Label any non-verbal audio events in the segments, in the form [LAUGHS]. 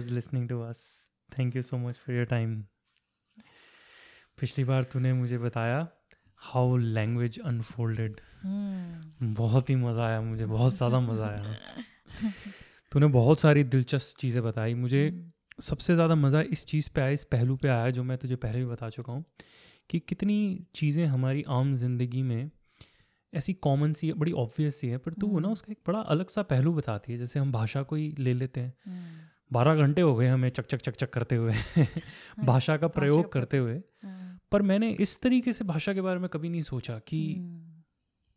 whoever's listening to us thank you so much for your time पिछली बार तूने मुझे बताया हाउ लैंग्वेज अनफोल्डेड बहुत ही मज़ा आया मुझे बहुत ज़्यादा मज़ा आया तूने बहुत सारी दिलचस्प चीज़ें बताई मुझे हम्म। सबसे ज़्यादा मज़ा इस चीज़ पे आया इस पहलू पे आया जो मैं तुझे पहले भी बता चुका हूँ कि कितनी चीज़ें हमारी आम जिंदगी में ऐसी कॉमन सी है बड़ी ऑब्वियस सी है पर तू वो हम्म। ना उसका एक बड़ा अलग सा पहलू बताती है जैसे हम भाषा को ही ले लेते हैं हम्म। बारह घंटे हो गए हमें चक चक चक चक करते हुए [LAUGHS] भाषा का प्रयोग करते हुए हाँ। पर मैंने इस तरीके से भाषा के बारे में कभी नहीं सोचा कि हम्म।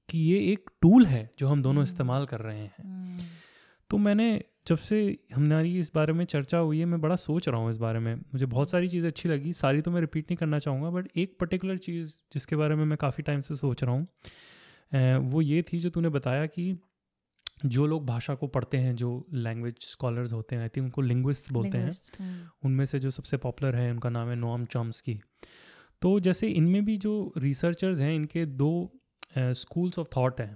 कि ये एक टूल है जो हम दोनों इस्तेमाल कर रहे हैं हम्म। तो मैंने जब से हमारी इस बारे में चर्चा हुई है मैं बड़ा सोच रहा हूँ इस बारे में मुझे बहुत सारी चीज़ें अच्छी लगी सारी तो मैं रिपीट नहीं करना चाहूँगा बट एक पर्टिकुलर चीज़ जिसके बारे में मैं काफ़ी टाइम से सोच रहा हूँ वो ये थी जो तूने बताया कि जो लोग भाषा को पढ़ते हैं जो लैंग्वेज स्कॉलर्स होते हैं आई थिंक उनको लिंग्विस्ट बोलते हैं हाँ। उनमें से जो सबसे पॉपुलर है उनका नाम है नोम की तो जैसे इनमें भी जो रिसर्चर्स हैं इनके दो स्कूल्स ऑफ थॉट हैं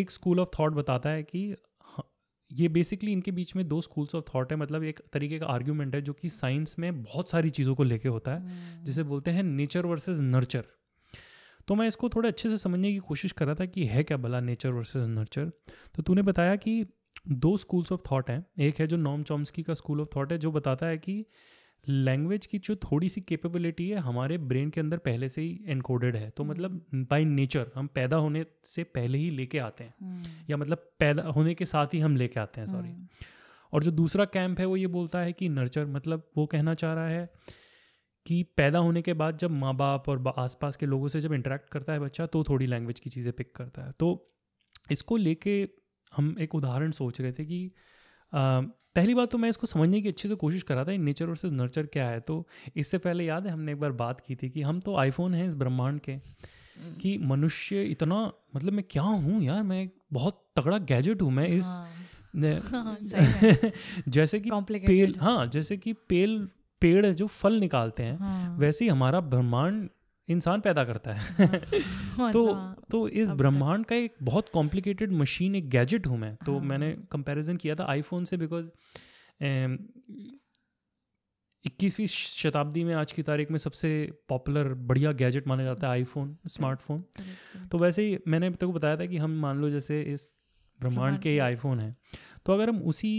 एक स्कूल ऑफ थॉट बताता है कि ये बेसिकली इनके बीच में दो स्कूल्स ऑफ थॉट है मतलब एक तरीके का आर्ग्यूमेंट है जो कि साइंस में बहुत सारी चीज़ों को लेके होता है हम्म। जिसे बोलते हैं नेचर वर्सेस नर्चर तो मैं इसको थोड़े अच्छे से समझने की कोशिश कर रहा था कि है क्या भला नेचर वर्सेस नर्चर तो तूने बताया कि दो स्कूल्स ऑफ थॉट हैं एक है जो नॉम चॉम्स्की का स्कूल ऑफ थॉट है जो बताता है कि लैंग्वेज की जो थोड़ी सी कैपेबिलिटी है हमारे ब्रेन के अंदर पहले से ही एनकोडेड है तो हम्म। मतलब बाय नेचर हम पैदा होने से पहले ही लेके आते हैं हम्म। या मतलब पैदा होने के साथ ही हम लेके आते हैं सॉरी हम्म। और जो दूसरा कैंप है वो ये बोलता है कि नर्चर मतलब वो कहना चाह रहा है कि पैदा होने के बाद जब माँ बाप और आसपास के लोगों से जब इंटरेक्ट करता है बच्चा तो थोड़ी लैंग्वेज की चीज़ें पिक करता है तो इसको लेके हम एक उदाहरण सोच रहे थे कि आ, पहली बात तो मैं इसको समझने की अच्छे से कोशिश कर रहा था नेचर और नर्चर क्या है तो इससे पहले याद है हमने एक बार बात की थी कि हम तो आईफोन हैं इस ब्रह्मांड के हम्म। कि मनुष्य इतना मतलब मैं क्या हूँ यार मैं बहुत तगड़ा गैजेट हूँ मैं इस हाँ, [LAUGHS] हाँ [LAUGHS] जैसे कि पेल हाँ जैसे कि पेल पेड़ जो फल निकालते हैं हाँ। वैसे ही हमारा ब्रह्मांड इंसान पैदा करता है [LAUGHS] हाँ, तो हाँ, तो इस तो ब्रह्मांड का एक बहुत कॉम्प्लिकेटेड मशीन एक गैजेट हूँ मैं तो हाँ। मैंने कंपैरिजन किया था आईफोन से बिकॉज इक्कीसवीं शताब्दी में आज की तारीख में सबसे पॉपुलर बढ़िया गैजेट माना जाता है आईफोन स्मार्टफोन तो वैसे ही मैंने तक बताया था कि हम मान लो जैसे इस ब्रह्मांड के ही आईफोन हैं तो अगर हम उसी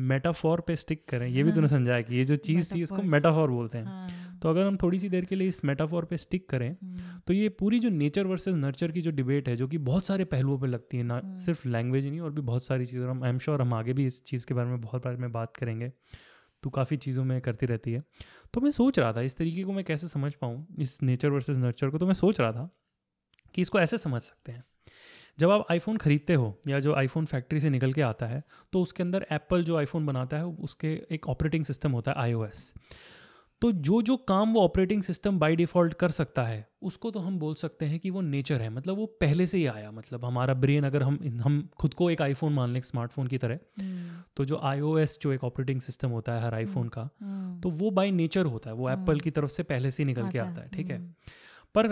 मेटाफॉर पे स्टिक करें ये भी तूने हाँ। समझाया कि ये जो चीज़ थी इसको मेटाफॉर बोलते हैं हाँ। तो अगर हम थोड़ी सी देर के लिए इस मेटाफॉर पे स्टिक करें हम्म। तो ये पूरी जो नेचर वर्सेस नर्चर की जो डिबेट है जो कि बहुत सारे पहलुओं पे लगती है ना हम्म। सिर्फ लैंग्वेज नहीं और भी बहुत सारी चीज़ें हम आई एम श्योर हम आगे भी इस चीज़ के बारे में बहुत बारे में बात करेंगे तो काफ़ी चीज़ों में करती रहती है तो मैं सोच रहा था इस तरीके को मैं कैसे समझ पाऊँ इस नेचर वर्सेज नर्चर को तो मैं सोच रहा था कि इसको ऐसे समझ सकते हैं जब आप आईफोन ख़रीदते हो या जो आईफोन फैक्ट्री से निकल के आता है तो उसके अंदर एप्पल जो आईफोन बनाता है उसके एक ऑपरेटिंग सिस्टम होता है आईओएस तो जो जो काम वो ऑपरेटिंग सिस्टम बाय डिफ़ॉल्ट कर सकता है उसको तो हम बोल सकते हैं कि वो नेचर है मतलब वो पहले से ही आया मतलब हमारा ब्रेन अगर हम हम खुद को एक आईफोन मान लें स्मार्टफोन की तरह हम्म। तो जो आईओएस जो एक ऑपरेटिंग सिस्टम होता है हर आईफोन हम्म। का हम्म। तो वो बाय नेचर होता है वो एप्पल की तरफ से पहले से ही निकल के आता है ठीक है पर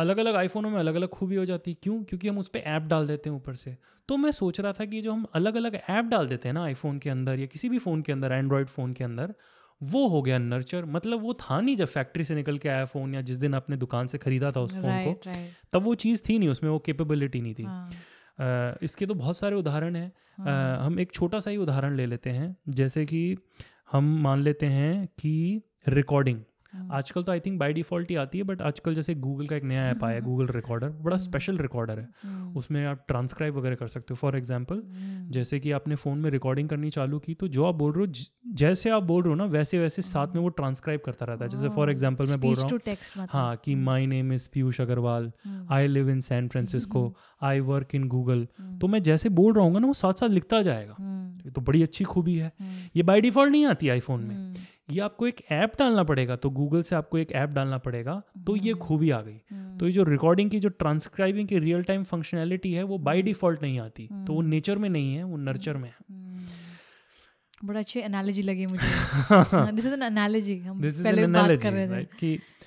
अलग अलग आईफोनों में अलग अलग खूबी हो जाती है क्यों क्योंकि हम उस पर ऐप डाल देते हैं ऊपर से तो मैं सोच रहा था कि जो हम अलग अलग ऐप डाल देते हैं ना आईफोन के अंदर या किसी भी फ़ोन के अंदर एंड्रॉयड फ़ोन के अंदर वो हो गया नर्चर मतलब वो था नहीं जब फैक्ट्री से निकल के आया फ़ोन या जिस दिन आपने दुकान से ख़रीदा था उस फ़ोन को तब वो चीज़ थी नहीं उसमें वो केपेबिलिटी नहीं थी हाँ। इसके तो बहुत सारे उदाहरण हैं हाँ। हम एक छोटा सा ही उदाहरण ले लेते हैं जैसे कि हम मान लेते हैं कि रिकॉर्डिंग हाँ। आजकल तो आई थिंक बाई डिफॉल्ट ही आती है बट आजकल जैसे गूगल का एक नया ऐप आया गूगल रिकॉर्डर बड़ा स्पेशल हम्म। रिकॉर्डर है हम्म। उसमें आप ट्रांसक्राइब वगैरह कर सकते हो फॉर एग्जाम्पल हम्म। जैसे कि आपने फ़ोन में रिकॉर्डिंग करनी चालू की तो जो आप बोल रहे हो जैसे आप बोल रहे हो ना वैसे वैसे साथ में वो ट्रांसक्राइब करता रहता है जैसे फॉर एग्जाम्पल मैं बोल रहा हूँ मतलब। हाँ कि my name is Piyush Agarwal I live in San Francisco I work in Google तो मैं जैसे बोल रहा हूँ ना वो साथ साथ लिखता जाएगा तो बड़ी अच्छी खूबी है ये बाई डिफॉल्ट नहीं आती आईफोन में ये आपको एक ऐप डालना पड़ेगा तो गूगल से आपको एक ऐप डालना पड़ेगा तो ये हम्म। खूबी आ गई हम्म। तो ये जो रिकॉर्डिंग की जो ट्रांसक्राइबिंग की रियल टाइम फंक्शनैलिटी है वो बाय डिफॉल्ट हम्म। नहीं आती तो वो नेचर में नहीं है वो नर्चर में है बड़ा अच्छी एनालॉजी लगी मुझे दिस इज एन एनालॉजी हम This पहले बात कर रहे थे right?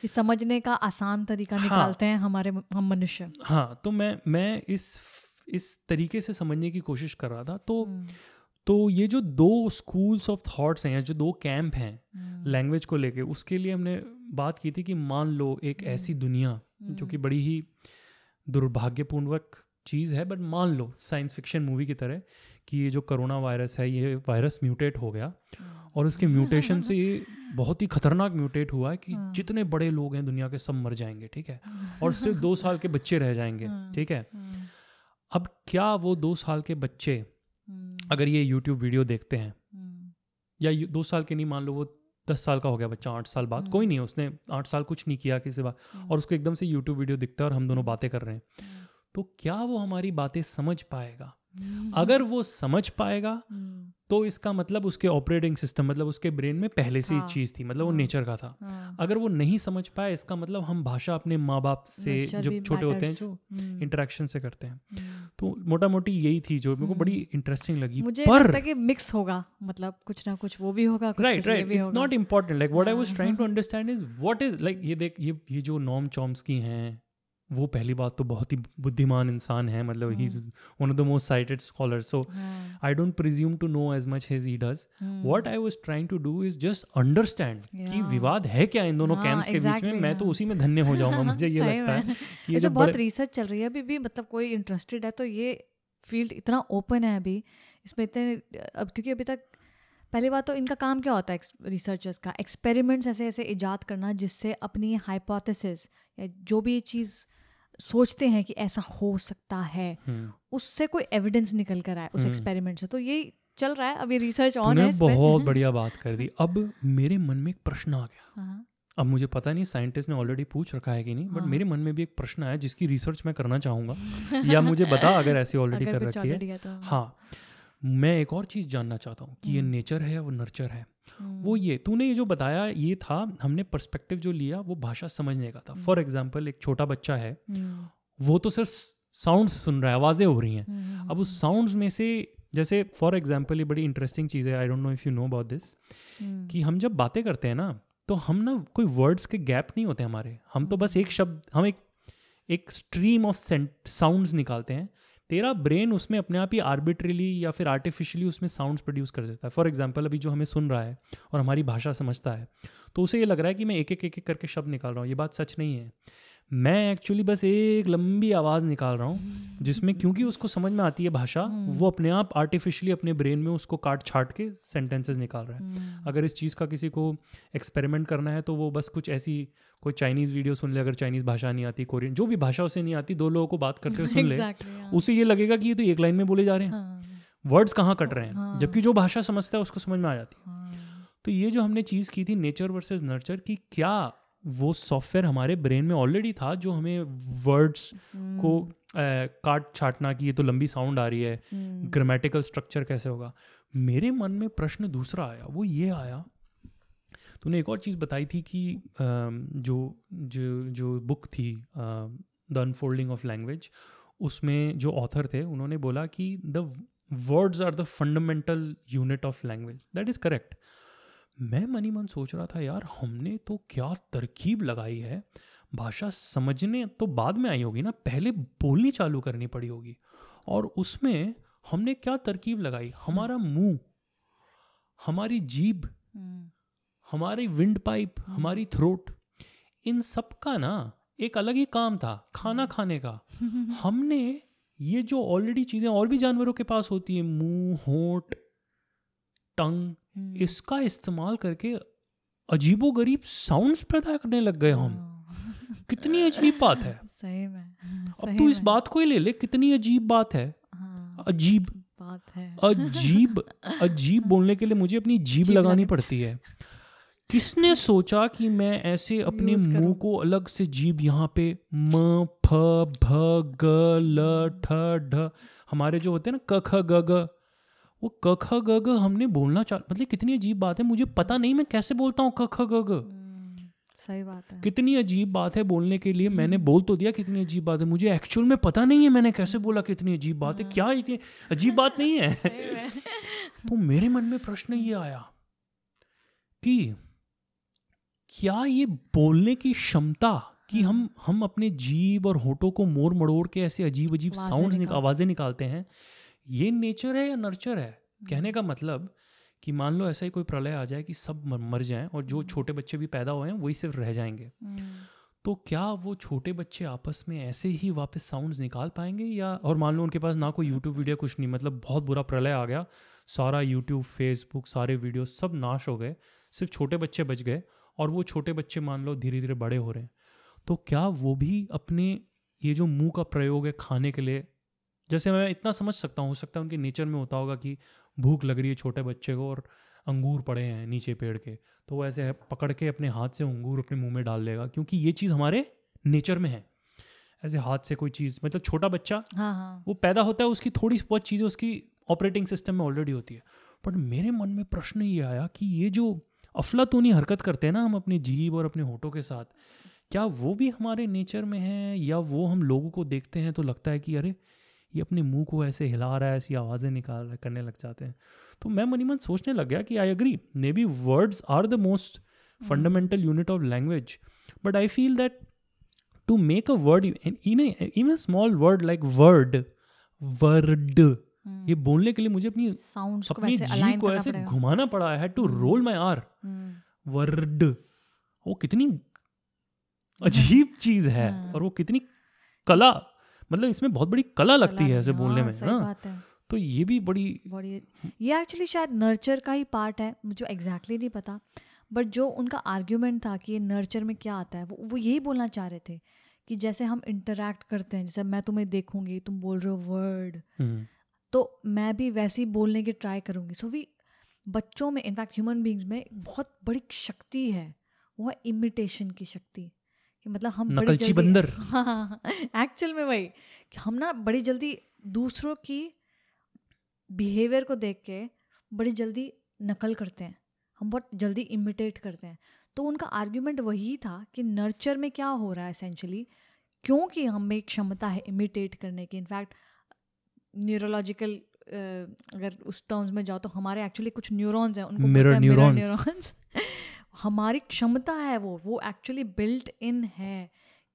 कि समझने का आसान तरीका हाँ, निकालते हैं हमारे हम मनुष्य हाँ तो मैं मैं इस इस तरीके से समझने की कोशिश कर रहा था तो hmm. तो ये जो दो स्कूल्स ऑफ थॉट्स हैं या जो दो कैंप हैं लैंग्वेज hmm. को लेके उसके लिए हमने बात की थी कि मान लो एक hmm. ऐसी दुनिया जो कि hmm. बड़ी ही दुर्भाग्यपूर्वक चीज़ है बट मान लो साइंस फिक्शन मूवी की तरह कि ये जो करोना वायरस है ये वायरस म्यूटेट हो गया और उसके म्यूटेशन से ये [LAUGHS] बहुत ही खतरनाक म्यूटेट हुआ है कि हाँ। जितने बड़े लोग हैं दुनिया के सब मर जाएंगे ठीक है और सिर्फ दो [LAUGHS] साल के बच्चे रह जाएंगे ठीक है अब क्या वो दो साल के बच्चे हम्म। अगर ये यूट्यूब वीडियो देखते हैं हम्म। या दो साल के नहीं मान लो वो दस साल का हो गया बच्चा आठ साल बाद हम्म। कोई नहीं उसने आठ साल कुछ नहीं किया किसी बात और उसको एकदम से यूट्यूब वीडियो दिखता है और हम दोनों बातें कर रहे हैं तो क्या वो हमारी बातें समझ पाएगा Mm-hmm. अगर वो समझ पाएगा mm-hmm. तो इसका मतलब उसके ऑपरेटिंग सिस्टम मतलब उसके ब्रेन में पहले से हाँ, चीज़ थी मतलब हाँ, वो नेचर का था हाँ, अगर वो नहीं समझ पाया इसका मतलब हम भाषा अपने माँ बाप से जो छोटे होते हैं जो इंटरेक्शन mm-hmm. से करते हैं तो मोटा मोटी यही थी जो मेरे को बड़ी इंटरेस्टिंग लगी मुझे पर लगता कि मिक्स होगा मतलब कुछ ना कुछ वो भी होगा right right it's not important like what I was trying to understand is what is like ये देख ये ये जो नॉम की हैं वो पहली बात तो बहुत ही बुद्धिमान इंसान है मतलब he is one of the most cited scholar so I don't presume to know as much as he does what I was trying to do is just understand कि विवाद है क्या इन दोनों कैंप्स हाँ, के बीच में मैं तो हाँ। उसी में धन्य हो [LAUGHS] जाऊंगा मुझे ये लगता है कि अच्छा, जो बहुत रिसर्च चल रही है अभी भी मतलब कोई इंटरेस्टेड है तो ये फील्ड इतना ओपन है अभी इसमें इतने अब क्योंकि अभी तक पहली बात तो इनका काम क्या होता है रिसर्चर्स का एक्सपेरिमेंट्स ऐसे ऐसे ईजाद करना जिससे अपनी हाइपोथेसिस या जो भी चीज़ सोचते हैं कि ऐसा हो सकता है हम्म। उससे कोई एविडेंस निकल कर आए उस एक्सपेरिमेंट हम्म। से तो ये चल रहा है अभी रिसर्च ऑन है बहुत [LAUGHS] बढ़िया बात कर दी अब मेरे मन में एक प्रश्न आ गया हाँ, हाँ। अब मुझे पता नहीं साइंटिस्ट ने ऑलरेडी पूछ रखा है कि नहीं बट हाँ। मेरे मन में भी एक प्रश्न आया जिसकी रिसर्च मैं करना चाहूंगा या मुझे बता अगर ऐसी ऑलरेडी [LAUGHS] कर रखी है, तो। हाँ मैं एक और चीज़ जानना चाहता हूँ कि ये हम्म। नेचर है और नर्चर है हम्म। वो ये तूने ये जो बताया ये था हमने पर्सपेक्टिव जो लिया वो भाषा समझने का था फॉर एग्जाम्पल हम्म। एक छोटा बच्चा है वो तो सिर्फ साउंड सुन रहा है आवाज़ें हो रही हैं अब उस साउंड में से जैसे फॉर एग्जाम्पल ये बड़ी इंटरेस्टिंग चीज़ है I don't know if you know about this कि हम जब बातें करते हैं ना तो हम ना कोई वर्ड्स के गैप नहीं होते हमारे हम तो बस एक शब्द हम एक एक स्ट्रीम ऑफ साउंड्स निकालते हैं तेरा ब्रेन उसमें अपने आप ही आर्बिट्रेली या फिर आर्टिफिशियली उसमें साउंड्स प्रोड्यूस कर देता है फॉर एग्जाम्पल अभी जो हमें सुन रहा है और हमारी भाषा समझता है तो उसे ये लग रहा है कि मैं एक एक एक एक करके शब्द निकाल रहा हूँ ये बात सच नहीं है मैं एक्चुअली बस एक लंबी आवाज़ निकाल रहा हूँ जिसमें क्योंकि उसको समझ में आती है भाषा हम्म। वो अपने आप आर्टिफिशियली अपने ब्रेन में उसको काट छाट के सेंटेंसेस निकाल रहा है हम्म। अगर इस चीज़ का किसी को एक्सपेरिमेंट करना है तो वो बस कुछ ऐसी कोई चाइनीज़ वीडियो सुन ले अगर चाइनीज़ भाषा नहीं आती कोरियन जो भी भाषा उसे नहीं आती दो लोगों को बात करते हुए सुन ले उसे ये लगेगा कि ये तो एक लाइन में बोले जा रहे हैं वर्ड्स हाँ। कहाँ कट रहे हैं हाँ। जबकि जो भाषा समझता है उसको समझ में आ जाती है हाँ। तो ये जो हमने चीज़ की थी नेचर वर्सेज नर्चर की क्या वो सॉफ्टवेयर हमारे ब्रेन में ऑलरेडी था जो हमें वर्ड्स हम्म। hmm. को आ, काट छाटना की ये तो लंबी साउंड आ रही है ग्रामेटिकल hmm. स्ट्रक्चर कैसे होगा मेरे मन में प्रश्न दूसरा आया वो ये आया तूने एक और चीज़ बताई थी कि आ, जो जो जो बुक थी द अनफोल्डिंग ऑफ लैंग्वेज उसमें जो ऑथर थे उन्होंने बोला कि the words are the fundamental unit of language that is correct मैं मनी मन सोच रहा था यार हमने तो क्या तरकीब लगाई है भाषा समझने तो बाद में आई होगी ना पहले बोलनी चालू करनी पड़ी होगी और उसमें हमने क्या तरकीब लगाई हमारा हम्म। मुंह हमारी जीभ हम्म। हमारी विंड पाइप हम्म। हमारी थ्रोट इन सब का ना एक अलग ही काम था खाना खाने का [LAUGHS] हमने ये जो ऑलरेडी चीज़ें और भी जानवरों के पास होती है मुंह होठ टंग हम्म। इसका इस्तेमाल करके अजीबो गरीब साउंड पैदा करने लग गए हम हाँ। कितनी अजीब बात है [LAUGHS] सही में अब तू इस बात को ही ले ले कितनी अजीब बात है हाँ, अजीब बात है अजीब [LAUGHS] अजीब बोलने के लिए मुझे अपनी जीभ लगानी पड़ती है किसने सोचा कि मैं ऐसे अपने मुंह को अलग से जीभ यहाँ पे म फ भ ग ल ठ ढ हमारे जो होते हैं ना क ख ग ग वो क ख ग ग हमने बोलना चाह मतलब कितनी अजीब बात है मुझे पता नहीं मैं कैसे बोलता हूँ क ख ग ग सही बात है कितनी अजीब बात है बोलने के लिए मैंने हम्म। बोल तो दिया कितनी अजीब बात है मुझे एक्चुअल में पता नहीं है मैंने कैसे बोला कितनी अजीब बात है हाँ। क्या इतनी अजीब बात नहीं है [LAUGHS] [LAUGHS] तो मेरे मन में प्रश्न ये आया कि क्या ये बोलने की क्षमता कि हम हम्म। हम अपने जीभ और होठों को मोड़ मड़ोड़ के ऐसे अजीब अजीब साउंड निक, आवाज़ें निकालते हैं ये नेचर है या नर्चर है हम्म। कहने का मतलब कि मान लो ऐसा ही कोई प्रलय आ जाए कि सब मर जाएं और जो हम्म। छोटे बच्चे भी पैदा हुए हैं वही सिर्फ रह जाएंगे हम्म। तो क्या वो छोटे बच्चे आपस में ऐसे ही वापस साउंड्स निकाल पाएंगे या और मान लो उनके पास ना कोई यूट्यूब वीडियो कुछ नहीं मतलब बहुत बुरा प्रलय आ गया सारा यूट्यूब फेसबुक सारे वीडियो सब नाश हो गए सिर्फ छोटे बच्चे बच गए और वो छोटे बच्चे मान लो धीरे धीरे बड़े हो रहे हैं तो क्या वो भी अपने ये जो मुंह का प्रयोग है खाने के लिए जैसे मैं इतना समझ सकता हूँ हो सकता है उनके नेचर में होता होगा कि भूख लग रही है छोटे बच्चे को और अंगूर पड़े हैं नीचे पेड़ के तो वो ऐसे पकड़ के अपने हाथ से अंगूर अपने मुंह में डाल देगा क्योंकि ये चीज़ हमारे नेचर में है ऐसे हाथ से कोई चीज़ मतलब छोटा बच्चा हाँ हाँ। वो पैदा होता है उसकी थोड़ी बहुत चीज़ें उसकी ऑपरेटिंग सिस्टम में ऑलरेडी होती है बट मेरे मन में प्रश्न ये आया कि ये जो अफलातूनी हरकत करते हैं ना हम अपनी जीभ और अपने होठों के साथ क्या वो भी हमारे नेचर में है या वो हम लोगों को देखते हैं तो लगता है कि अरे ये अपने मुंह को ऐसे हिला रहा है ऐसी आवाज़ें निकाल रहा है करने लग जाते हैं तो मैं मनी मन सोचने लग गया कि I agree maybe words are the most fundamental unit of language but I feel that to make a word in in a small word like word word ये बोलने के लिए मुझे अपनी अपनी जी को ऐसे घुमाना पड़ा है to roll my R word वो कितनी अजीब चीज है हम्म। और वो कितनी कला मतलब इसमें बहुत बड़ी कला लगती है ऐसे बोलने हाँ, में ना तो ये भी बड़ी बड़ी ये एक्चुअली शायद नर्चर का ही पार्ट है मुझे एग्जैक्टली नहीं पता बट जो उनका आर्ग्यूमेंट था कि ये नर्चर में क्या आता है वो वो यही बोलना चाह रहे थे कि जैसे हम इंटरेक्ट करते हैं जैसे मैं तुम्हें देखूंगी तुम बोल रहे हो वर्ड हम्म। तो मैं भी वैसे ही बोलने की ट्राई करूंगी सो वी बच्चों में इनफैक्ट ह्यूमन बींग्स में बहुत बड़ी शक्ति है वो है इमिटेशन की शक्ति कि मतलब हम नकलची बंदर एक्चुअल [LAUGHS] हाँ, हाँ, हाँ। में वही कि हम ना बड़ी जल्दी दूसरों की बिहेवियर को देख के बड़ी जल्दी नकल करते हैं हम बहुत जल्दी इमिटेट करते हैं तो उनका आर्ग्यूमेंट वही था कि नर्चर में क्या हो रहा है एसेंशली क्योंकि हमें क्षमता है इमिटेट करने की इनफैक्ट न्यूरोलॉजिकल अगर उस टर्म्स में जाओ तो हमारे एक्चुअली कुछ न्यूरॉन्स हैं उनको मिरर न्यूरॉन्स [LAUGHS] हमारी क्षमता है वो वो एक्चुअली बिल्ट इन है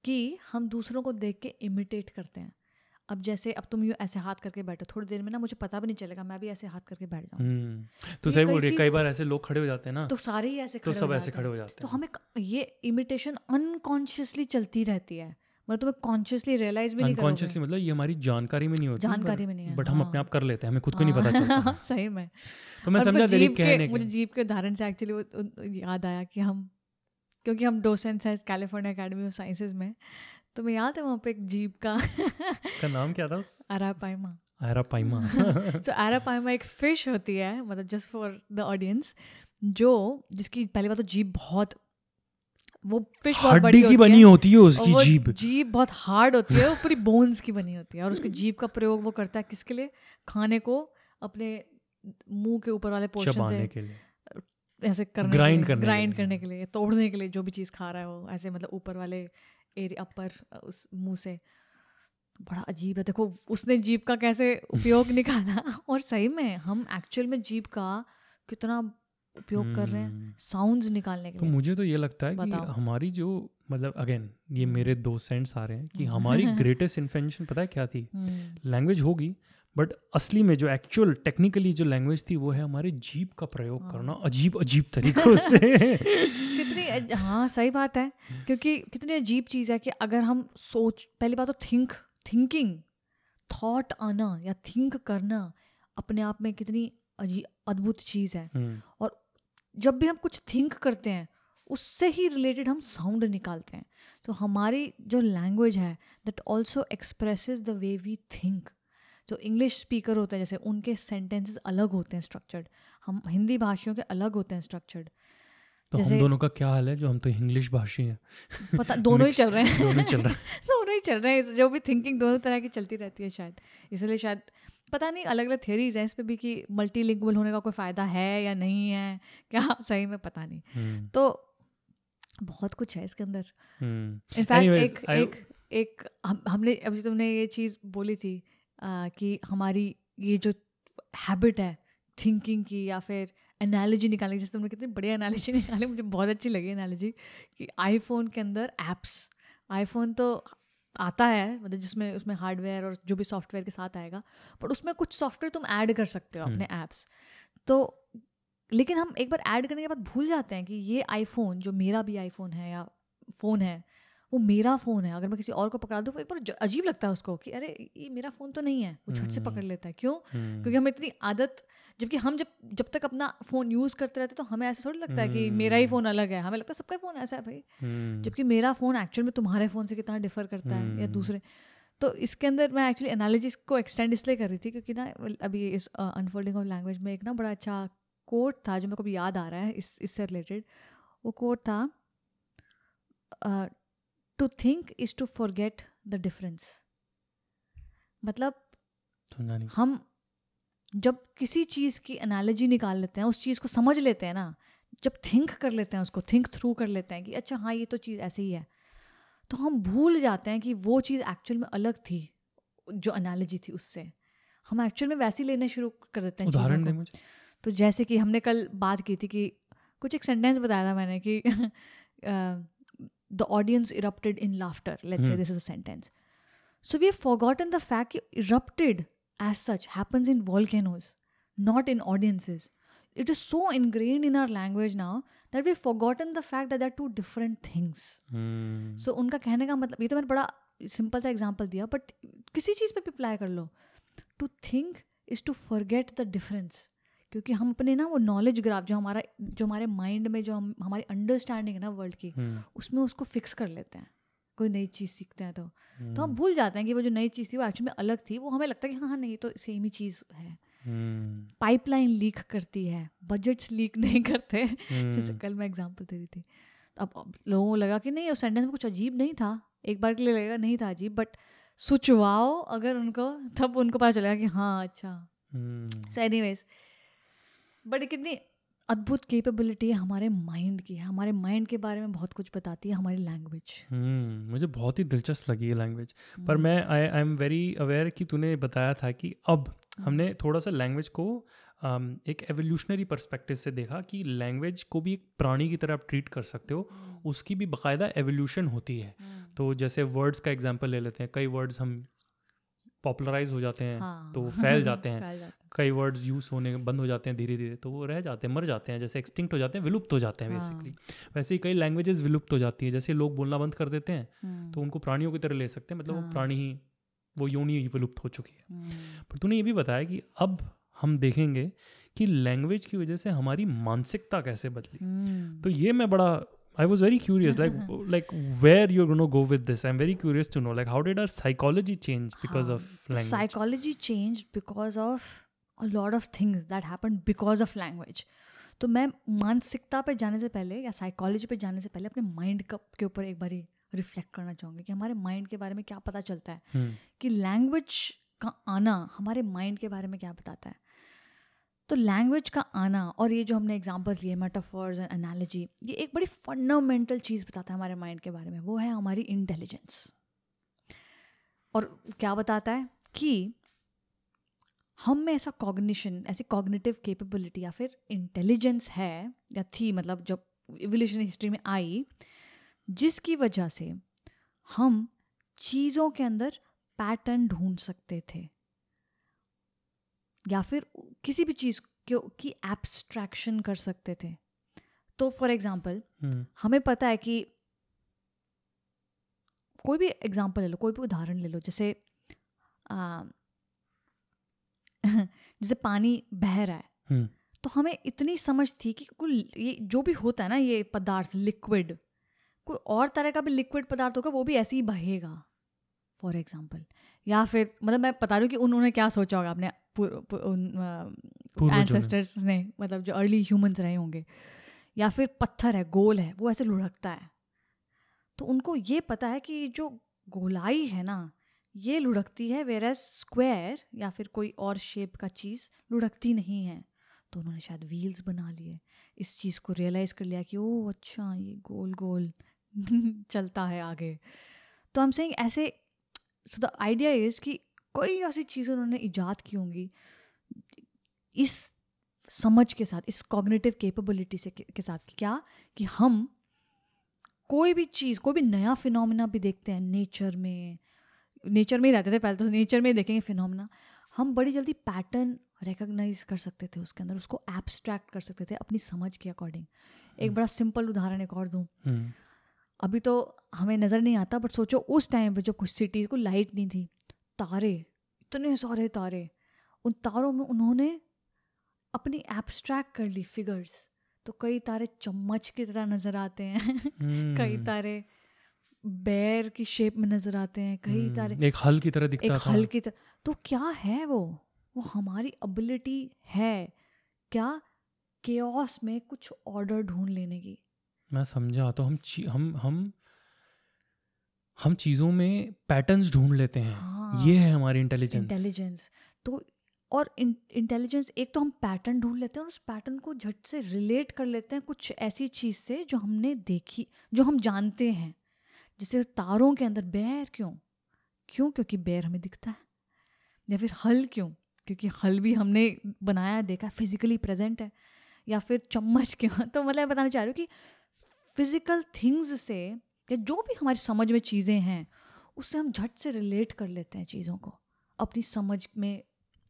कि हम दूसरों को देख के इमिटेट करते हैं अब जैसे अब तुम यूँ ऐसे हाथ करके बैठो थोड़ी देर में ना मुझे पता भी नहीं चलेगा मैं भी ऐसे हाथ करके बैठ जाऊँ हम्म, तो सही बोल रही कई बार ऐसे लोग खड़े हो जाते हैं ना तो सारे ही ऐसे तो सब ऐसे खड़े हो जाते तो हैं तो हमें ये इमिटेशन अनकॉन्शियसली चलती रहती है मतलब तुम्हें कॉन्शियसली रियलाइज भी नहीं कॉन्शियसली मतलब ये हमारी जानकारी में नहीं होती जानकारी में नहीं है बट हम अपने आप कर लेते हैं हमें खुद को नहीं हाँ। पता चलता [LAUGHS] सही में तो मैं समझा तेरे कहने मुझे जीप के उदाहरण से एक्चुअली वो याद आया कि हम क्योंकि हम डोसेंट्स हैं कैलिफोर्निया अकेडमी ऑफ साइंसेज में तो मैं याद है वहाँ पे एक जीप का का नाम क्या था अरापाइमा अरापाइमा सो [LAUGHS] तो अरापाइमा एक फिश होती है मतलब जस्ट फॉर द ऑडियंस जो जिसकी पहली बात तो जीप बहुत वो फिश बहुत बड़ी की बनी होती है उसकी जीभ जीभ बहुत हार्ड होती है वो पूरी बोन्स की बनी होती है और उसकी जीभ का प्रयोग वो करता है किसके लिए खाने को अपने मुंह के ऊपर वाले पोर्शन से के लिए ऐसे करने ग्राइंड करने ग्राइंड करने के लिए तोड़ने के लिए जो भी चीज़ खा रहा है वो ऐसे मतलब ऊपर वाले एरिया अपर उस मुंह से बड़ा अजीब है देखो उसने जीप का कैसे उपयोग [LAUGHS] निकाला और सही में हम एक्चुअल में जीप का कितना उपयोग कर रहे हैं साउंड्स हम्म। निकालने के तो लिए मुझे तो ये लगता है कि हमारी जो मतलब अगेन ये हम्म। मेरे दो सेंट्स आ रहे हैं कि हम्म। हमारी ग्रेटेस्ट [LAUGHS] इन्फेंशन पता है क्या थी लैंग्वेज होगी बट असली में जो एक्चुअल टेक्निकली जो लैंग्वेज थी वो है हमारे जीप का प्रयोग हाँ। करना अजीब अजीब तरीकों से [LAUGHS] कितनी हाँ सही बात है क्योंकि कितनी अजीब चीज़ है कि अगर हम सोच पहली बात तो थिंक थिंकिंग थॉट आना या थिंक करना अपने आप में कितनी अद्भुत चीज़ है हम्म। और जब भी हम कुछ थिंक करते हैं उससे ही रिलेटेड हम साउंड निकालते हैं तो हमारी जो लैंग्वेज है that also express the way we think जो इंग्लिश स्पीकर होते हैं जैसे उनके सेंटेंसेस अलग होते हैं स्ट्रक्चर्ड हम हिंदी भाषियों के अलग होते हैं स्ट्रक्चर्ड तो हम दोनों का क्या हाल है जो हम तो इंग्लिश भाषी हैं पता दोनों ही चल रहे हैं दोनों ही चल रहे हैं [LAUGHS] दोनों ही चल रहे हैं जो भी थिंकिंग दोनों तरह की चलती रहती है शायद इसलिए शायद पता नहीं अलग अलग थियरीज हैं इस पर भी कि मल्टी होने का कोई फ़ायदा है या नहीं है क्या [LAUGHS] सही में पता नहीं hmm. तो बहुत कुछ है इसके अंदर इनफैक्ट हम्म। hmm. एक, I... एक एक हम हमने अभी तुमने ये चीज़ बोली थी आ, कि हमारी ये जो हैबिट है थिंकिंग की या फिर एनालॉजी निकालने की जैसे तुमने कितनी बड़ी एनालॉजी [LAUGHS] निकाली मुझे बहुत अच्छी लगी एनालॉजी कि आईफोन के अंदर एप्स आईफोन तो आता है मतलब जिसमें उसमें हार्डवेयर और जो भी सॉफ्टवेयर के साथ आएगा बट उसमें कुछ सॉफ्टवेयर तुम ऐड कर सकते हो अपने ऐप्स हम्म। तो लेकिन हम एक बार ऐड करने के बाद भूल जाते हैं कि ये आईफोन जो मेरा भी आईफोन है या फ़ोन है वो मेरा फ़ोन है अगर मैं किसी और को पकड़ा दूँ वो एक बार अजीब लगता है उसको कि अरे ये मेरा फ़ोन तो नहीं है वो झट से हम्म। पकड़ लेता है क्यों हम्म। क्योंकि हमें इतनी आदत जबकि हम जब जब तक अपना फ़ोन यूज़ करते रहते तो हमें ऐसा थोड़ी लगता है कि मेरा ही फ़ोन अलग है हमें लगता है सबका फ़ोन ऐसा है भाई हम्म। जबकि मेरा फ़ोन एक्चुअल में तुम्हारे फ़ोन से कितना डिफ़र करता है या दूसरे तो इसके अंदर मैं एक्चुअली एनालिजिस को एक्सटेंड इसलिए कर रही थी क्योंकि ना अभी इस अनफोल्डिंग ऑफ लैंग्वेज में एक ना बड़ा अच्छा कोट था जो मेरे को भी याद आ रहा है इस इससे रिलेटेड वो कोट था to think is to forget the difference मतलब हम जब किसी चीज़ की एनालॉजी निकाल लेते हैं उस चीज़ को समझ लेते हैं ना जब थिंक कर लेते हैं उसको थिंक थ्रू कर लेते हैं कि अच्छा हाँ ये तो चीज़ ऐसे ही है तो हम भूल जाते हैं कि वो चीज़ एक्चुअल में अलग थी जो एनालॉजी थी उससे हम एक्चुअल में वैसी लेने शुरू कर देते हैं उदाहरण दे मुझे तो जैसे कि हमने कल बात की थी कि कुछ एक सेंटेंस बताया था मैंने कि [LAUGHS] the audience erupted in laughter. Let's mm. say hmm. this is a sentence. So we have forgotten the fact that erupted as such happens in volcanoes, not in audiences. It is so ingrained in our language now that we've forgotten the fact that they're two different things. Mm. So उनका कहने का मतलब ये तो मैंने बड़ा simple सा example दिया बट किसी चीज़ पे भी अप्लाई कर लो is to forget the difference. क्योंकि हम अपने ना वो नॉलेज ग्राफ जो हमारा जो हमारे माइंड में जो हम हमारी अंडरस्टैंडिंग है ना वर्ल्ड की हम्म। उसमें उसको फिक्स कर लेते हैं कोई नई चीज़ सीखते हैं तो तो हम्म। हम भूल जाते हैं कि वो जो नई चीज़ थी वो एक्चुअली में अलग थी वो हमें लगता है कि हाँ, हाँ नहीं तो सेम ही चीज़ है पाइपलाइन हम्म। लीक करती है बजट्स लीक नहीं करते जैसे कल मैं एग्जाम्पल दे रही थी अब लोगों को लगा कि नहीं उस सेंटेंस में कुछ अजीब नहीं था एक बार के लिए लगेगा नहीं था अजीब बट सुचवाओ अगर उनको तब उनको पता चलेगा कि हाँ अच्छा सो एनी वेज बट कितनी अद्भुत कैपेबिलिटी है हमारे माइंड की हमारे माइंड के बारे में बहुत कुछ बताती है हमारी लैंग्वेज हम्म, hmm, मुझे बहुत ही दिलचस्प लगी ये लैंग्वेज हम्म। hmm. पर मैं I I am very aware कि तूने बताया था कि अब hmm. हमने थोड़ा सा लैंग्वेज को um, एक एवोल्यूशनरी पर्सपेक्टिव से देखा कि लैंग्वेज को भी एक प्राणी की तरह आप ट्रीट कर सकते हो उसकी भी बाकायदा एवोल्यूशन होती है तो जैसे वर्ड्स का एग्जाम्पल ले लेते हैं कई वर्ड्स हम पॉपुलराइज हो जाते हैं हाँ, तो [LAUGHS] फैल जाते हैं कई वर्ड्स यूज होने बंद हो जाते हैं धीरे धीरे तो वो रह जाते हैं मर जाते हैं जैसे एक्सटिंक्ट हो जाते हैं विलुप्त हो जाते हैं बेसिकली हाँ। वैसे ही कई लैंग्वेजेस विलुप्त हो जाती है जैसे लोग बोलना बंद कर देते हैं हम्म। तो उनको प्राणियों की तरह ले सकते हैं मतलब वो हाँ। प्राणी ही वो योनि ही विलुप्त हो चुकी है हम्म। पर तूने ये भी बताया कि अब हम देखेंगे कि लैंग्वेज की वजह से हमारी मानसिकता कैसे बदली हम्म। तो ये मैं बड़ा I was very curious, like [LAUGHS] like where you're gonna go with this. I'm very curious to know, like how did our psychology change because of language? Psychology changed because of a lot of things that happened because of language. तो मैं मानसिकता पे जाने से पहले या psychology पे जाने से पहले अपने माइंड के ऊपर एक बार रिफ्लेक्ट करना चाहूँगी कि हमारे माइंड के बारे में क्या पता चलता है कि लैंग्वेज का आना हमारे माइंड के बारे में क्या बताता है तो लैंग्वेज का आना और ये जो हमने एग्जाम्पल्स लिए मेटाफर्स एंड एनालॉजी ये एक बड़ी फंडामेंटल चीज़ बताता है हमारे माइंड के बारे में वो है हमारी इंटेलिजेंस और क्या बताता है कि हम में ऐसा कॉग्निशन ऐसी कॉग्निटिव कैपेबिलिटी या फिर इंटेलिजेंस है या थी मतलब जब एवोल्यूशन हिस्ट्री में आई जिसकी वजह से हम चीज़ों के अंदर पैटर्न ढूंढ सकते थे या फिर किसी भी चीज़ की एब्स्ट्रैक्शन कर सकते थे तो फॉर एग्जाम्पल हम्म। हमें पता है कि कोई भी एग्जाम्पल ले लो कोई भी उदाहरण ले लो जैसे [LAUGHS] जैसे पानी बह रहा है हम्म। तो हमें इतनी समझ थी कि ये जो भी होता है ना ये पदार्थ लिक्विड कोई और तरह का भी लिक्विड पदार्थ होगा वो भी ऐसे ही बहेगा फॉर एग्जाम्पल या फिर मतलब मैं बता रही हूँ कि उन्होंने क्या सोचा होगा आपने एंसेस्टर्स ने मतलब जो अर्ली ह्यूमंस रहे होंगे या फिर पत्थर है गोल है वो ऐसे लुढ़कता है तो उनको ये पता है कि जो गोलाई है ना ये लुढ़कती है वेर एज स्क्वेयर या फिर कोई और शेप का चीज़ लुढ़कती नहीं है तो उन्होंने शायद व्हील्स बना लिए इस चीज़ को रियलाइज़ कर लिया कि ओह अच्छा ये गोल गोल [LAUGHS] चलता है आगे तो हम सेइंग ऐसे सो द आइडिया इज़ कि कई ऐसी चीज़ें उन्होंने ईजाद की होंगी इस समझ के साथ इस कॉग्निटिव कैपेबिलिटी से के, के साथ क्या कि हम कोई भी चीज़ कोई भी नया फिनोमिना भी देखते हैं नेचर में नेचर में ही रहते थे पहले तो नेचर में देखेंगे फिनोमिना हम बड़ी जल्दी पैटर्न रिकग्नाइज कर सकते थे उसके अंदर उसको एब्स्ट्रैक्ट कर सकते थे अपनी समझ के अकॉर्डिंग एक हम्म। बड़ा सिंपल उदाहरण एक और दूँ हम्म। अभी तो हमें नज़र नहीं आता बट सोचो उस टाइम पे जब कुछ सिटीज़ को लाइट नहीं थी तारे इतने सारे तारे उन तारों में उन्होंने अपनी एब्स्ट्रैक्ट कर ली फिगर्स तो कई तारे चम्मच की तरह नज़र [LAUGHS] हम्म। आते हैं कई तारे बैर की शेप में नज़र आते हैं कई तारे एक हल की तरह दिखता एक हल की तरह तो क्या है वो वो हमारी एबिलिटी है क्या केओस में कुछ ऑर्डर ढूंढ लेने की मैं समझा तो हम हम हम हम चीज़ों में पैटर्न्स ढूंढ लेते हैं हाँ, ये है हमारी इंटेलिजेंस इंटेलिजेंस तो और इंटेलिजेंस एक तो हम पैटर्न ढूंढ लेते हैं और उस पैटर्न को झट से रिलेट कर लेते हैं कुछ ऐसी चीज़ से जो हमने देखी जो हम जानते हैं जैसे तारों के अंदर बैर क्यों क्यों क्योंकि बैर हमें दिखता है या फिर हल क्यों क्योंकि हल भी हमने बनाया देखा फिजिकली प्रेजेंट है या फिर चम्मच क्यों [LAUGHS] तो मतलब बताना चाह रही हूँ कि फिजिकल थिंग्स से या जो भी हमारी समझ में चीज़ें हैं उससे हम झट से रिलेट कर लेते हैं चीज़ों को अपनी समझ में